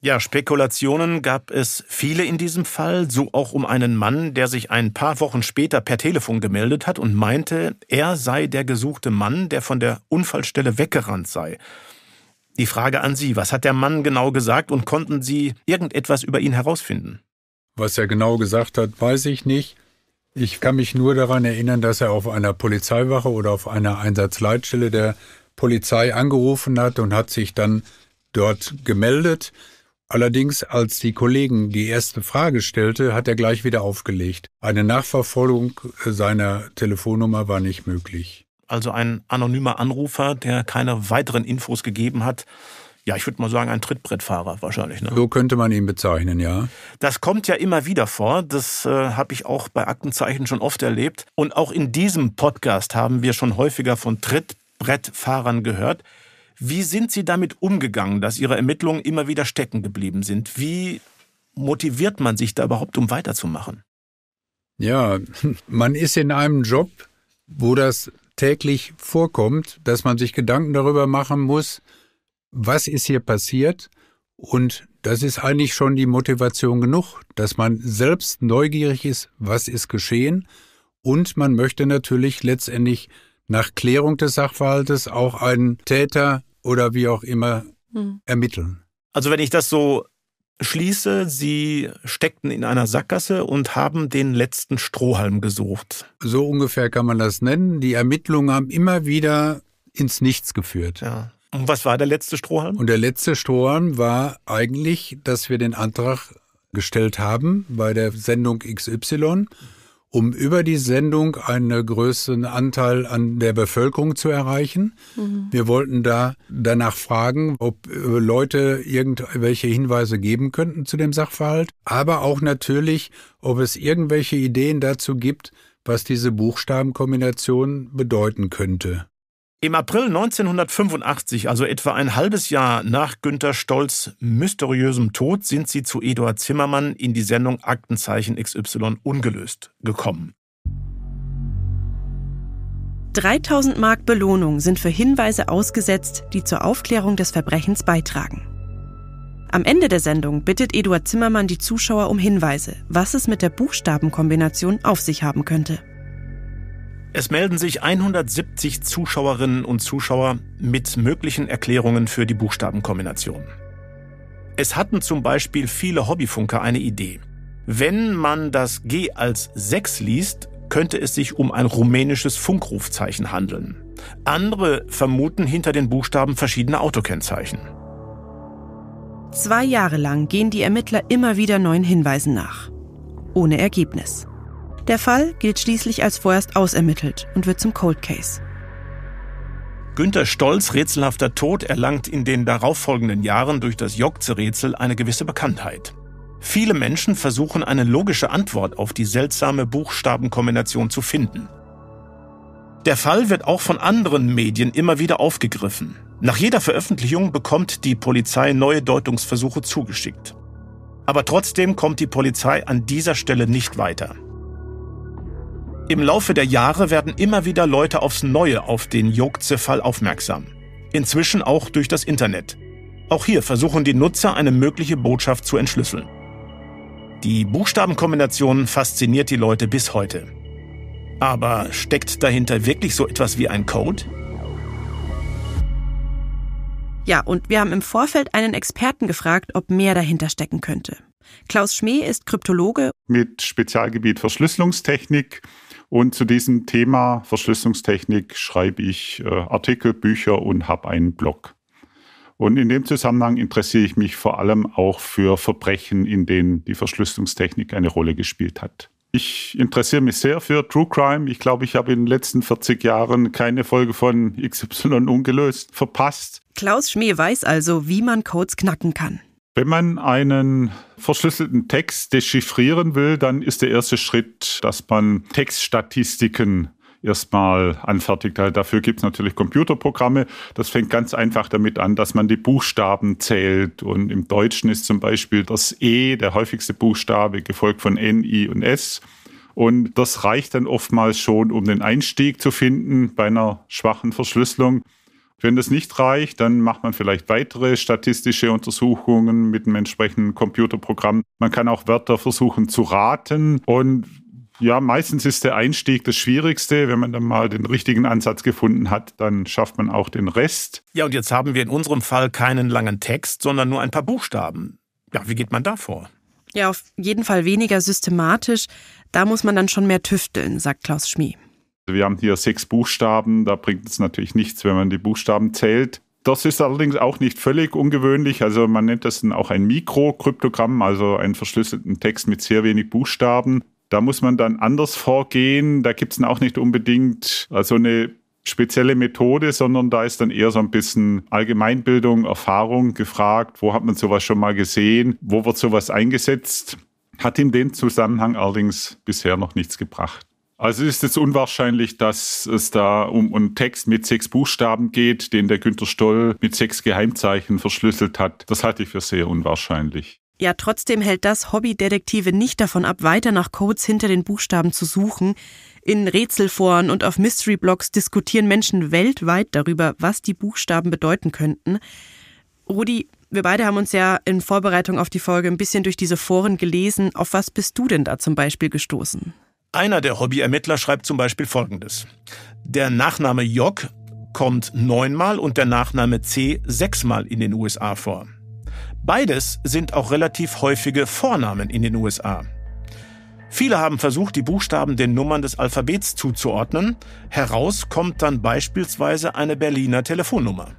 Ja, Spekulationen gab es viele in diesem Fall, so auch um einen Mann, der sich ein paar Wochen später per Telefon gemeldet hat und meinte, er sei der gesuchte Mann, der von der Unfallstelle weggerannt sei. Die Frage an Sie, was hat der Mann genau gesagt und konnten Sie irgendetwas über ihn herausfinden? Was er genau gesagt hat, weiß ich nicht. Ich kann mich nur daran erinnern, dass er auf einer Polizeiwache oder auf einer Einsatzleitstelle der Polizei angerufen hat und hat sich dann dort gemeldet. Allerdings, als die Kollegen die erste Frage stellte, hat er gleich wieder aufgelegt. Eine Nachverfolgung seiner Telefonnummer war nicht möglich. Also ein anonymer Anrufer, der keine weiteren Infos gegeben hat. Ja, ich würde mal sagen, ein Trittbrettfahrer wahrscheinlich. Ne? So könnte man ihn bezeichnen, ja. Das kommt ja immer wieder vor. Das äh, habe ich auch bei Aktenzeichen schon oft erlebt. Und auch in diesem Podcast haben wir schon häufiger von Trittbrettfahrern Brettfahrern gehört. Wie sind Sie damit umgegangen, dass Ihre Ermittlungen immer wieder stecken geblieben sind? Wie motiviert man sich da überhaupt, um weiterzumachen? Ja, man ist in einem Job, wo das täglich vorkommt, dass man sich Gedanken darüber machen muss, was ist hier passiert. Und das ist eigentlich schon die Motivation genug, dass man selbst neugierig ist, was ist geschehen. Und man möchte natürlich letztendlich nach Klärung des Sachverhaltes auch einen Täter oder wie auch immer hm. ermitteln. Also wenn ich das so schließe, Sie steckten in einer Sackgasse und haben den letzten Strohhalm gesucht. So ungefähr kann man das nennen. Die Ermittlungen haben immer wieder ins Nichts geführt. Ja. Und was war der letzte Strohhalm? Und der letzte Strohhalm war eigentlich, dass wir den Antrag gestellt haben bei der Sendung XY um über die Sendung einen größeren Anteil an der Bevölkerung zu erreichen. Mhm. Wir wollten da danach fragen, ob äh, Leute irgendwelche Hinweise geben könnten zu dem Sachverhalt, aber auch natürlich, ob es irgendwelche Ideen dazu gibt, was diese Buchstabenkombination bedeuten könnte. Im April 1985, also etwa ein halbes Jahr nach Günter Stolz mysteriösem Tod, sind sie zu Eduard Zimmermann in die Sendung Aktenzeichen XY ungelöst gekommen. 3000 Mark Belohnung sind für Hinweise ausgesetzt, die zur Aufklärung des Verbrechens beitragen. Am Ende der Sendung bittet Eduard Zimmermann die Zuschauer um Hinweise, was es mit der Buchstabenkombination auf sich haben könnte. Es melden sich 170 Zuschauerinnen und Zuschauer mit möglichen Erklärungen für die Buchstabenkombination. Es hatten zum Beispiel viele Hobbyfunker eine Idee. Wenn man das G als 6 liest, könnte es sich um ein rumänisches Funkrufzeichen handeln. Andere vermuten hinter den Buchstaben verschiedene Autokennzeichen. Zwei Jahre lang gehen die Ermittler immer wieder neuen Hinweisen nach. Ohne Ergebnis. Der Fall gilt schließlich als vorerst ausermittelt und wird zum Cold Case. Günter Stolz rätselhafter Tod erlangt in den darauffolgenden Jahren durch das Jokze-Rätsel eine gewisse Bekanntheit. Viele Menschen versuchen eine logische Antwort auf die seltsame Buchstabenkombination zu finden. Der Fall wird auch von anderen Medien immer wieder aufgegriffen. Nach jeder Veröffentlichung bekommt die Polizei neue Deutungsversuche zugeschickt. Aber trotzdem kommt die Polizei an dieser Stelle nicht weiter. Im Laufe der Jahre werden immer wieder Leute aufs Neue auf den Jokze-Fall aufmerksam. Inzwischen auch durch das Internet. Auch hier versuchen die Nutzer, eine mögliche Botschaft zu entschlüsseln. Die Buchstabenkombination fasziniert die Leute bis heute. Aber steckt dahinter wirklich so etwas wie ein Code? Ja, und wir haben im Vorfeld einen Experten gefragt, ob mehr dahinter stecken könnte. Klaus Schmee ist Kryptologe. Mit Spezialgebiet Verschlüsselungstechnik und zu diesem Thema Verschlüsselungstechnik schreibe ich äh, Artikel, Bücher und habe einen Blog. Und in dem Zusammenhang interessiere ich mich vor allem auch für Verbrechen, in denen die Verschlüsselungstechnik eine Rolle gespielt hat. Ich interessiere mich sehr für True Crime. Ich glaube, ich habe in den letzten 40 Jahren keine Folge von XY ungelöst verpasst. Klaus Schmee weiß also, wie man Codes knacken kann. Wenn man einen verschlüsselten Text dechiffrieren will, dann ist der erste Schritt, dass man Textstatistiken erstmal anfertigt. Dafür gibt es natürlich Computerprogramme. Das fängt ganz einfach damit an, dass man die Buchstaben zählt. Und im Deutschen ist zum Beispiel das E der häufigste Buchstabe, gefolgt von N, I und S. Und das reicht dann oftmals schon, um den Einstieg zu finden bei einer schwachen Verschlüsselung. Wenn das nicht reicht, dann macht man vielleicht weitere statistische Untersuchungen mit einem entsprechenden Computerprogramm. Man kann auch Wörter versuchen zu raten und ja, meistens ist der Einstieg das Schwierigste. Wenn man dann mal den richtigen Ansatz gefunden hat, dann schafft man auch den Rest. Ja, und jetzt haben wir in unserem Fall keinen langen Text, sondern nur ein paar Buchstaben. Ja, wie geht man da vor? Ja, auf jeden Fall weniger systematisch. Da muss man dann schon mehr tüfteln, sagt Klaus Schmie. Also wir haben hier sechs Buchstaben, da bringt es natürlich nichts, wenn man die Buchstaben zählt. Das ist allerdings auch nicht völlig ungewöhnlich. Also man nennt das dann auch ein Mikrokryptogramm, also einen verschlüsselten Text mit sehr wenig Buchstaben. Da muss man dann anders vorgehen. Da gibt es dann auch nicht unbedingt so also eine spezielle Methode, sondern da ist dann eher so ein bisschen Allgemeinbildung, Erfahrung gefragt. Wo hat man sowas schon mal gesehen? Wo wird sowas eingesetzt? Hat in dem Zusammenhang allerdings bisher noch nichts gebracht. Also ist es unwahrscheinlich, dass es da um, um einen Text mit sechs Buchstaben geht, den der Günter Stoll mit sechs Geheimzeichen verschlüsselt hat. Das halte ich für sehr unwahrscheinlich. Ja, trotzdem hält das Hobbydetektive nicht davon ab, weiter nach Codes hinter den Buchstaben zu suchen. In Rätselforen und auf Mystery-Blogs diskutieren Menschen weltweit darüber, was die Buchstaben bedeuten könnten. Rudi, wir beide haben uns ja in Vorbereitung auf die Folge ein bisschen durch diese Foren gelesen. Auf was bist du denn da zum Beispiel gestoßen? Einer der Hobbyermittler schreibt zum Beispiel Folgendes. Der Nachname Jock kommt neunmal und der Nachname C sechsmal in den USA vor. Beides sind auch relativ häufige Vornamen in den USA. Viele haben versucht, die Buchstaben den Nummern des Alphabets zuzuordnen. Heraus kommt dann beispielsweise eine Berliner Telefonnummer.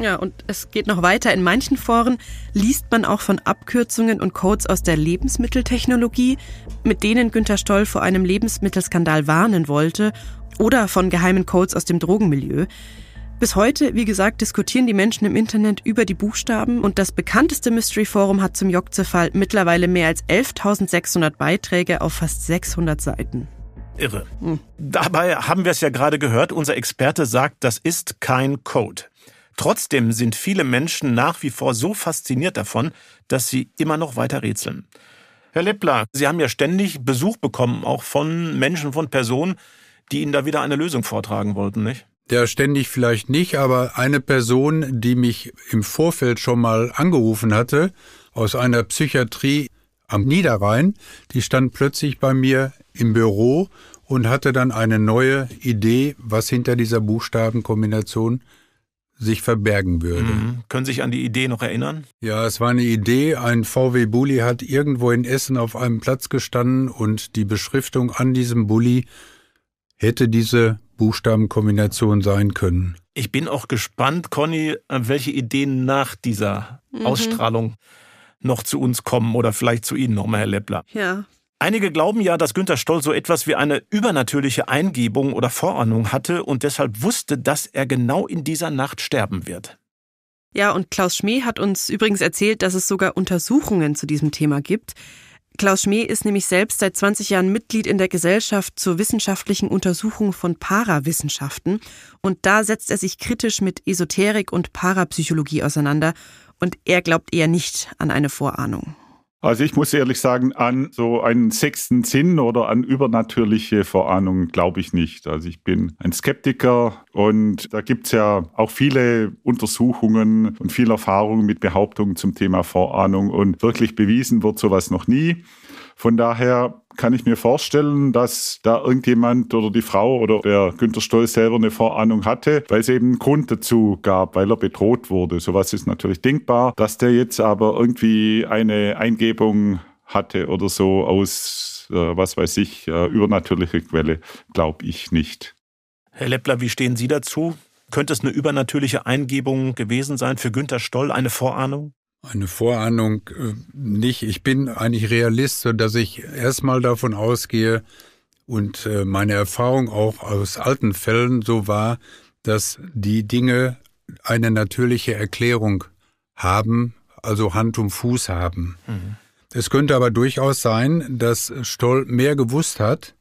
Ja, und es geht noch weiter. In manchen Foren liest man auch von Abkürzungen und Codes aus der Lebensmitteltechnologie, mit denen Günter Stoll vor einem Lebensmittelskandal warnen wollte, oder von geheimen Codes aus dem Drogenmilieu. Bis heute, wie gesagt, diskutieren die Menschen im Internet über die Buchstaben und das bekannteste Mystery Forum hat zum Jokze-Fall mittlerweile mehr als 11.600 Beiträge auf fast 600 Seiten. Irre. Hm. Dabei haben wir es ja gerade gehört, unser Experte sagt, das ist kein Code. Trotzdem sind viele Menschen nach wie vor so fasziniert davon, dass sie immer noch weiter rätseln. Herr Leppler, Sie haben ja ständig Besuch bekommen, auch von Menschen, von Personen, die Ihnen da wieder eine Lösung vortragen wollten, nicht? Ja, ständig vielleicht nicht, aber eine Person, die mich im Vorfeld schon mal angerufen hatte, aus einer Psychiatrie am Niederrhein, die stand plötzlich bei mir im Büro und hatte dann eine neue Idee, was hinter dieser Buchstabenkombination sich verbergen würde. Mhm. Können Sie sich an die Idee noch erinnern? Ja, es war eine Idee. Ein VW Bulli hat irgendwo in Essen auf einem Platz gestanden und die Beschriftung an diesem Bulli hätte diese Buchstabenkombination sein können. Ich bin auch gespannt, Conny, welche Ideen nach dieser mhm. Ausstrahlung noch zu uns kommen oder vielleicht zu Ihnen nochmal, Herr Leppler. Ja, Einige glauben ja, dass Günter Stoll so etwas wie eine übernatürliche Eingebung oder Vorahnung hatte und deshalb wusste, dass er genau in dieser Nacht sterben wird. Ja, und Klaus Schmee hat uns übrigens erzählt, dass es sogar Untersuchungen zu diesem Thema gibt. Klaus Schmee ist nämlich selbst seit 20 Jahren Mitglied in der Gesellschaft zur wissenschaftlichen Untersuchung von Parawissenschaften. Und da setzt er sich kritisch mit Esoterik und Parapsychologie auseinander. Und er glaubt eher nicht an eine Vorahnung. Also ich muss ehrlich sagen, an so einen sechsten Sinn oder an übernatürliche Vorahnungen glaube ich nicht. Also ich bin ein Skeptiker und da gibt es ja auch viele Untersuchungen und viel Erfahrung mit Behauptungen zum Thema Vorahnung und wirklich bewiesen wird sowas noch nie. Von daher kann ich mir vorstellen, dass da irgendjemand oder die Frau oder der Günter Stoll selber eine Vorahnung hatte, weil es eben einen Grund dazu gab, weil er bedroht wurde. Sowas ist natürlich denkbar, dass der jetzt aber irgendwie eine Eingebung hatte oder so aus, äh, was weiß ich, äh, übernatürliche Quelle, glaube ich nicht. Herr Leppler, wie stehen Sie dazu? Könnte es eine übernatürliche Eingebung gewesen sein für Günter Stoll, eine Vorahnung? Eine Vorahnung äh, nicht. Ich bin eigentlich Realist, dass ich erstmal davon ausgehe und äh, meine Erfahrung auch aus alten Fällen so war, dass die Dinge eine natürliche Erklärung haben, also Hand und Fuß haben. Mhm. Es könnte aber durchaus sein, dass Stoll mehr gewusst hat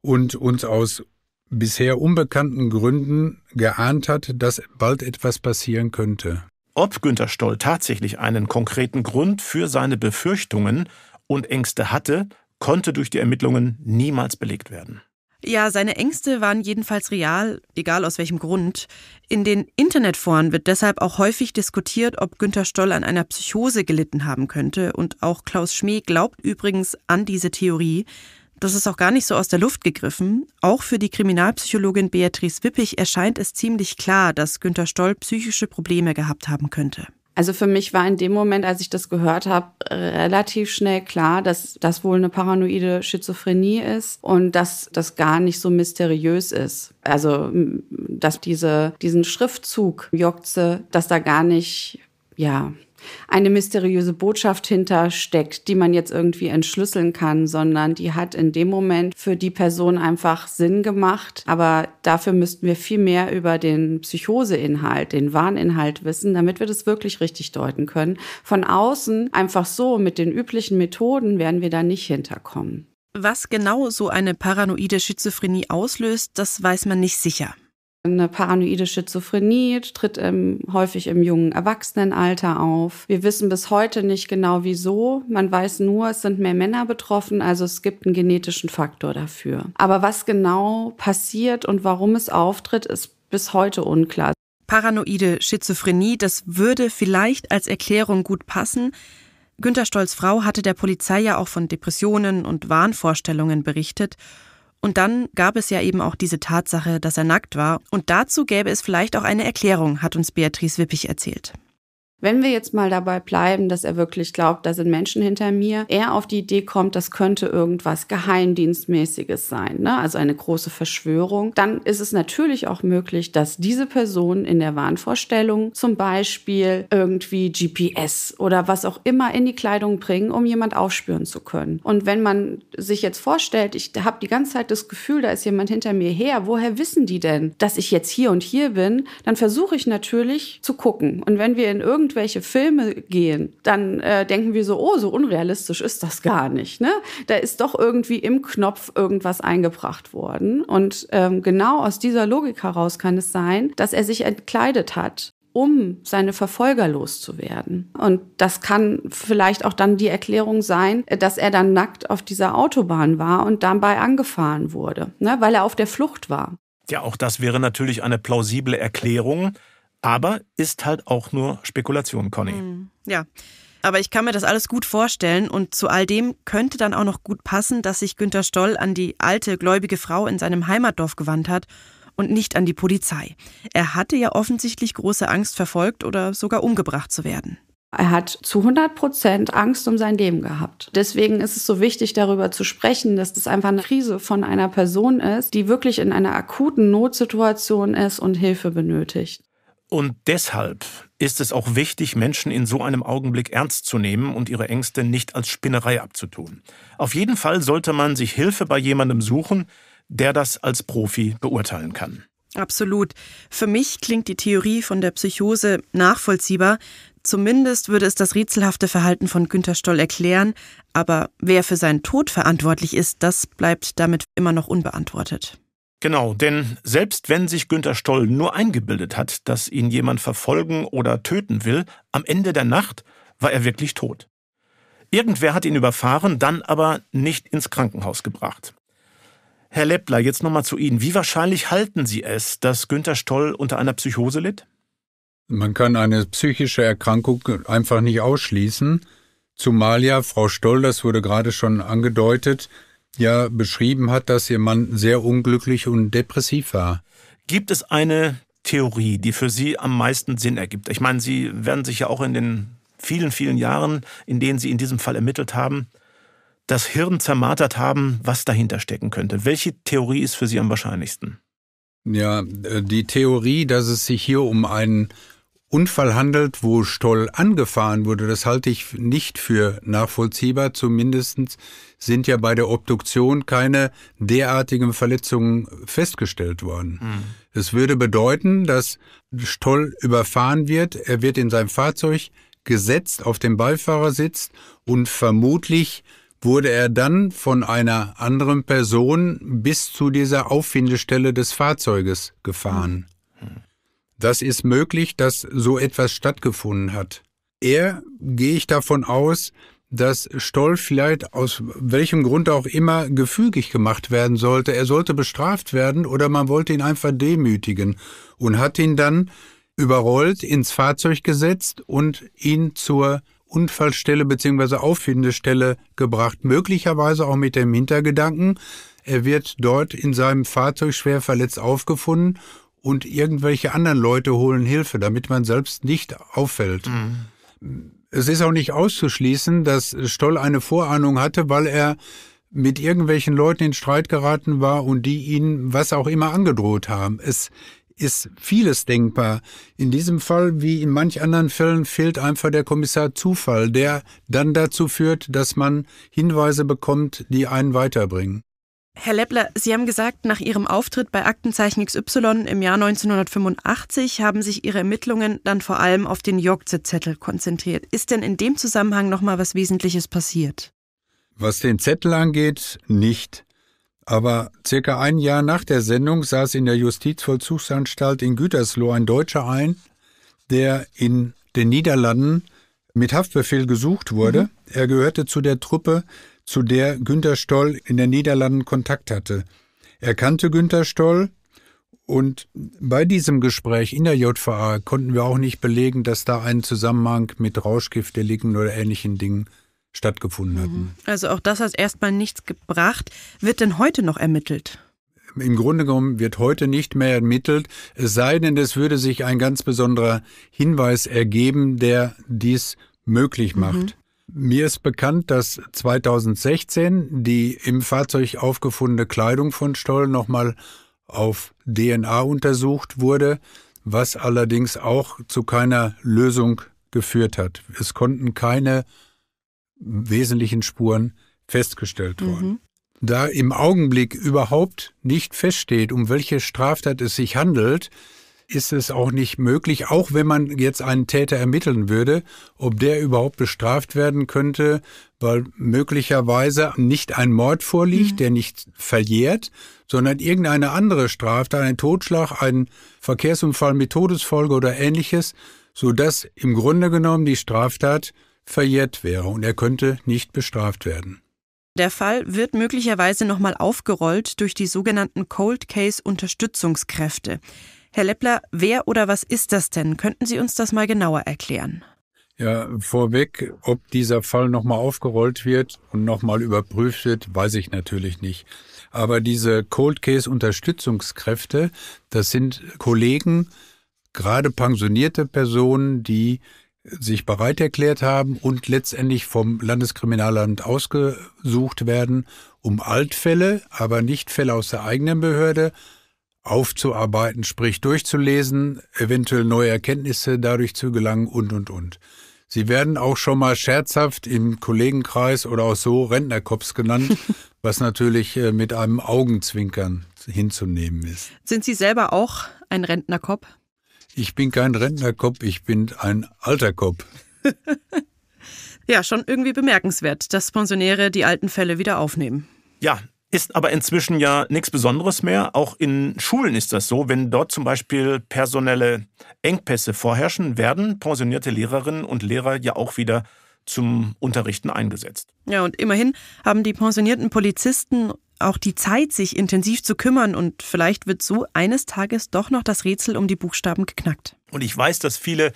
und uns aus bisher unbekannten Gründen geahnt hat, dass bald etwas passieren könnte. Ob Günter Stoll tatsächlich einen konkreten Grund für seine Befürchtungen und Ängste hatte, konnte durch die Ermittlungen niemals belegt werden. Ja, seine Ängste waren jedenfalls real, egal aus welchem Grund. In den Internetforen wird deshalb auch häufig diskutiert, ob Günter Stoll an einer Psychose gelitten haben könnte. Und auch Klaus Schmee glaubt übrigens an diese Theorie. Das ist auch gar nicht so aus der Luft gegriffen. Auch für die Kriminalpsychologin Beatrice Wippich erscheint es ziemlich klar, dass Günter Stoll psychische Probleme gehabt haben könnte. Also für mich war in dem Moment, als ich das gehört habe, relativ schnell klar, dass das wohl eine paranoide Schizophrenie ist und dass das gar nicht so mysteriös ist. Also dass diese, diesen Schriftzug Jokze, dass da gar nicht, ja, eine mysteriöse Botschaft hintersteckt, die man jetzt irgendwie entschlüsseln kann, sondern die hat in dem Moment für die Person einfach Sinn gemacht. Aber dafür müssten wir viel mehr über den Psychoseinhalt, den Wahninhalt wissen, damit wir das wirklich richtig deuten können. Von außen einfach so mit den üblichen Methoden werden wir da nicht hinterkommen. Was genau so eine paranoide Schizophrenie auslöst, das weiß man nicht sicher. Eine paranoide Schizophrenie tritt im, häufig im jungen Erwachsenenalter auf. Wir wissen bis heute nicht genau wieso. Man weiß nur, es sind mehr Männer betroffen, also es gibt einen genetischen Faktor dafür. Aber was genau passiert und warum es auftritt, ist bis heute unklar. Paranoide Schizophrenie, das würde vielleicht als Erklärung gut passen. Günter Stolz Frau hatte der Polizei ja auch von Depressionen und Wahnvorstellungen berichtet und dann gab es ja eben auch diese Tatsache, dass er nackt war. Und dazu gäbe es vielleicht auch eine Erklärung, hat uns Beatrice Wippich erzählt. Wenn wir jetzt mal dabei bleiben, dass er wirklich glaubt, da sind Menschen hinter mir, er auf die Idee kommt, das könnte irgendwas Geheimdienstmäßiges sein, ne? also eine große Verschwörung, dann ist es natürlich auch möglich, dass diese Person in der Wahnvorstellung zum Beispiel irgendwie GPS oder was auch immer in die Kleidung bringen, um jemand aufspüren zu können. Und wenn man sich jetzt vorstellt, ich habe die ganze Zeit das Gefühl, da ist jemand hinter mir her, woher wissen die denn, dass ich jetzt hier und hier bin, dann versuche ich natürlich zu gucken. Und wenn wir in irgendeinem irgendwelche Filme gehen, dann äh, denken wir so, oh, so unrealistisch ist das gar nicht. Ne? Da ist doch irgendwie im Knopf irgendwas eingebracht worden. Und ähm, genau aus dieser Logik heraus kann es sein, dass er sich entkleidet hat um seine Verfolger loszuwerden. Und das kann vielleicht auch dann die Erklärung sein, dass er dann nackt auf dieser Autobahn war und dabei angefahren wurde, ne, weil er auf der Flucht war. Ja, auch das wäre natürlich eine plausible Erklärung. Aber ist halt auch nur Spekulation, Conny. Hm, ja. Aber ich kann mir das alles gut vorstellen und zu all dem könnte dann auch noch gut passen, dass sich Günter Stoll an die alte gläubige Frau in seinem Heimatdorf gewandt hat und nicht an die Polizei. Er hatte ja offensichtlich große Angst, verfolgt oder sogar umgebracht zu werden. Er hat zu 100 Prozent Angst um sein Leben gehabt. Deswegen ist es so wichtig, darüber zu sprechen, dass das einfach eine Krise von einer Person ist, die wirklich in einer akuten Notsituation ist und Hilfe benötigt. Und deshalb ist es auch wichtig, Menschen in so einem Augenblick ernst zu nehmen und ihre Ängste nicht als Spinnerei abzutun. Auf jeden Fall sollte man sich Hilfe bei jemandem suchen, der das als Profi beurteilen kann. Absolut. Für mich klingt die Theorie von der Psychose nachvollziehbar. Zumindest würde es das rätselhafte Verhalten von Günter Stoll erklären, aber wer für seinen Tod verantwortlich ist, das bleibt damit immer noch unbeantwortet. Genau, denn selbst wenn sich Günter Stoll nur eingebildet hat, dass ihn jemand verfolgen oder töten will, am Ende der Nacht war er wirklich tot. Irgendwer hat ihn überfahren, dann aber nicht ins Krankenhaus gebracht. Herr Leppler, jetzt nochmal zu Ihnen. Wie wahrscheinlich halten Sie es, dass Günter Stoll unter einer Psychose litt? Man kann eine psychische Erkrankung einfach nicht ausschließen, zumal ja Frau Stoll, das wurde gerade schon angedeutet, ja beschrieben hat, dass ihr Mann sehr unglücklich und depressiv war. Gibt es eine Theorie, die für Sie am meisten Sinn ergibt? Ich meine, Sie werden sich ja auch in den vielen, vielen Jahren, in denen Sie in diesem Fall ermittelt haben, das Hirn zermartert haben, was dahinter stecken könnte. Welche Theorie ist für Sie am wahrscheinlichsten? Ja, äh, die Theorie, dass es sich hier um einen Unfall handelt, wo Stoll angefahren wurde, das halte ich nicht für nachvollziehbar. Zumindest sind ja bei der Obduktion keine derartigen Verletzungen festgestellt worden. Mhm. Es würde bedeuten, dass Stoll überfahren wird, er wird in sein Fahrzeug gesetzt, auf dem Beifahrer sitzt und vermutlich wurde er dann von einer anderen Person bis zu dieser Auffindestelle des Fahrzeuges gefahren. Mhm. Das ist möglich, dass so etwas stattgefunden hat. Er gehe ich davon aus, dass Stoll vielleicht aus welchem Grund auch immer gefügig gemacht werden sollte. Er sollte bestraft werden oder man wollte ihn einfach demütigen und hat ihn dann überrollt, ins Fahrzeug gesetzt und ihn zur Unfallstelle bzw. Auffindestelle gebracht, möglicherweise auch mit dem Hintergedanken, er wird dort in seinem Fahrzeug schwer verletzt aufgefunden und irgendwelche anderen Leute holen Hilfe, damit man selbst nicht auffällt. Mhm. Es ist auch nicht auszuschließen, dass Stoll eine Vorahnung hatte, weil er mit irgendwelchen Leuten in Streit geraten war und die ihn was auch immer angedroht haben. Es ist vieles denkbar. In diesem Fall, wie in manch anderen Fällen, fehlt einfach der Kommissar Zufall, der dann dazu führt, dass man Hinweise bekommt, die einen weiterbringen. Herr Leppler, Sie haben gesagt, nach Ihrem Auftritt bei Aktenzeichen XY im Jahr 1985 haben sich Ihre Ermittlungen dann vor allem auf den Jokze-Zettel konzentriert. Ist denn in dem Zusammenhang nochmal was Wesentliches passiert? Was den Zettel angeht, nicht. Aber circa ein Jahr nach der Sendung saß in der Justizvollzugsanstalt in Gütersloh ein Deutscher ein, der in den Niederlanden mit Haftbefehl gesucht wurde. Mhm. Er gehörte zu der Truppe, zu der Günter Stoll in den Niederlanden Kontakt hatte. Er kannte Günter Stoll und bei diesem Gespräch in der JVA konnten wir auch nicht belegen, dass da ein Zusammenhang mit Rauschgiftdelikten oder ähnlichen Dingen stattgefunden hat. Mhm. Also auch das hat erstmal nichts gebracht. Wird denn heute noch ermittelt? im Grunde genommen wird heute nicht mehr ermittelt, es sei denn, es würde sich ein ganz besonderer Hinweis ergeben, der dies möglich macht. Mhm. Mir ist bekannt, dass 2016 die im Fahrzeug aufgefundene Kleidung von Stoll nochmal auf DNA untersucht wurde, was allerdings auch zu keiner Lösung geführt hat. Es konnten keine wesentlichen Spuren festgestellt mhm. worden. Da im Augenblick überhaupt nicht feststeht, um welche Straftat es sich handelt, ist es auch nicht möglich, auch wenn man jetzt einen Täter ermitteln würde, ob der überhaupt bestraft werden könnte, weil möglicherweise nicht ein Mord vorliegt, mhm. der nicht verjährt, sondern irgendeine andere Straftat, ein Totschlag, ein Verkehrsunfall mit Todesfolge oder ähnliches, sodass im Grunde genommen die Straftat verjährt wäre und er könnte nicht bestraft werden. Der Fall wird möglicherweise nochmal aufgerollt durch die sogenannten Cold Case Unterstützungskräfte. Herr Leppler, wer oder was ist das denn? Könnten Sie uns das mal genauer erklären? Ja, vorweg, ob dieser Fall nochmal aufgerollt wird und nochmal überprüft wird, weiß ich natürlich nicht. Aber diese Cold Case Unterstützungskräfte, das sind Kollegen, gerade pensionierte Personen, die sich bereit erklärt haben und letztendlich vom Landeskriminalamt ausgesucht werden, um Altfälle, aber nicht Fälle aus der eigenen Behörde, aufzuarbeiten, sprich durchzulesen, eventuell neue Erkenntnisse dadurch zu gelangen und, und, und. Sie werden auch schon mal scherzhaft im Kollegenkreis oder auch so Rentnerkops genannt, was natürlich äh, mit einem Augenzwinkern hinzunehmen ist. Sind Sie selber auch ein Rentnerkopf? Ich bin kein Rentnerkopf, ich bin ein alter Kopf. ja, schon irgendwie bemerkenswert, dass Pensionäre die alten Fälle wieder aufnehmen. Ja, ist aber inzwischen ja nichts Besonderes mehr. Auch in Schulen ist das so. Wenn dort zum Beispiel personelle Engpässe vorherrschen, werden pensionierte Lehrerinnen und Lehrer ja auch wieder zum Unterrichten eingesetzt. Ja, und immerhin haben die pensionierten Polizisten auch die Zeit, sich intensiv zu kümmern und vielleicht wird so eines Tages doch noch das Rätsel um die Buchstaben geknackt. Und ich weiß, dass viele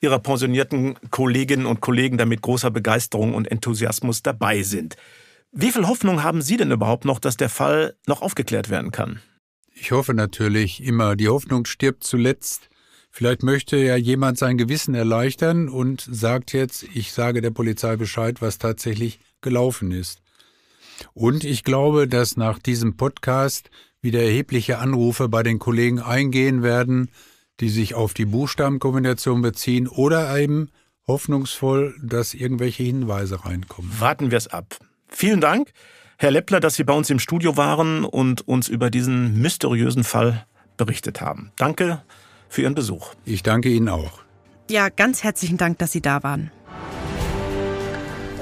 ihrer pensionierten Kolleginnen und Kollegen da mit großer Begeisterung und Enthusiasmus dabei sind. Wie viel Hoffnung haben Sie denn überhaupt noch, dass der Fall noch aufgeklärt werden kann? Ich hoffe natürlich immer, die Hoffnung stirbt zuletzt. Vielleicht möchte ja jemand sein Gewissen erleichtern und sagt jetzt, ich sage der Polizei Bescheid, was tatsächlich gelaufen ist. Und ich glaube, dass nach diesem Podcast wieder erhebliche Anrufe bei den Kollegen eingehen werden, die sich auf die Buchstabenkombination beziehen oder eben hoffnungsvoll, dass irgendwelche Hinweise reinkommen. Warten wir es ab. Vielen Dank, Herr Leppler, dass Sie bei uns im Studio waren und uns über diesen mysteriösen Fall berichtet haben. Danke für Ihren Besuch. Ich danke Ihnen auch. Ja, ganz herzlichen Dank, dass Sie da waren.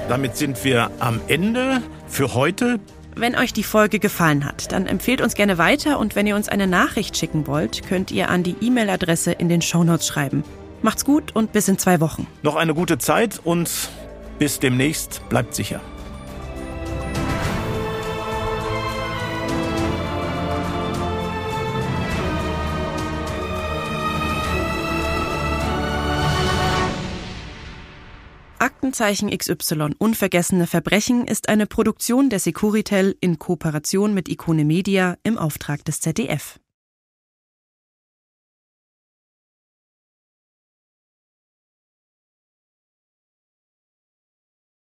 Damit sind wir am Ende für heute. Wenn euch die Folge gefallen hat, dann empfehlt uns gerne weiter und wenn ihr uns eine Nachricht schicken wollt, könnt ihr an die E-Mail-Adresse in den Shownotes schreiben. Macht's gut und bis in zwei Wochen. Noch eine gute Zeit und bis demnächst. Bleibt sicher. Aktenzeichen XY Unvergessene Verbrechen ist eine Produktion der Securitel in Kooperation mit Ikone Media im Auftrag des ZDF.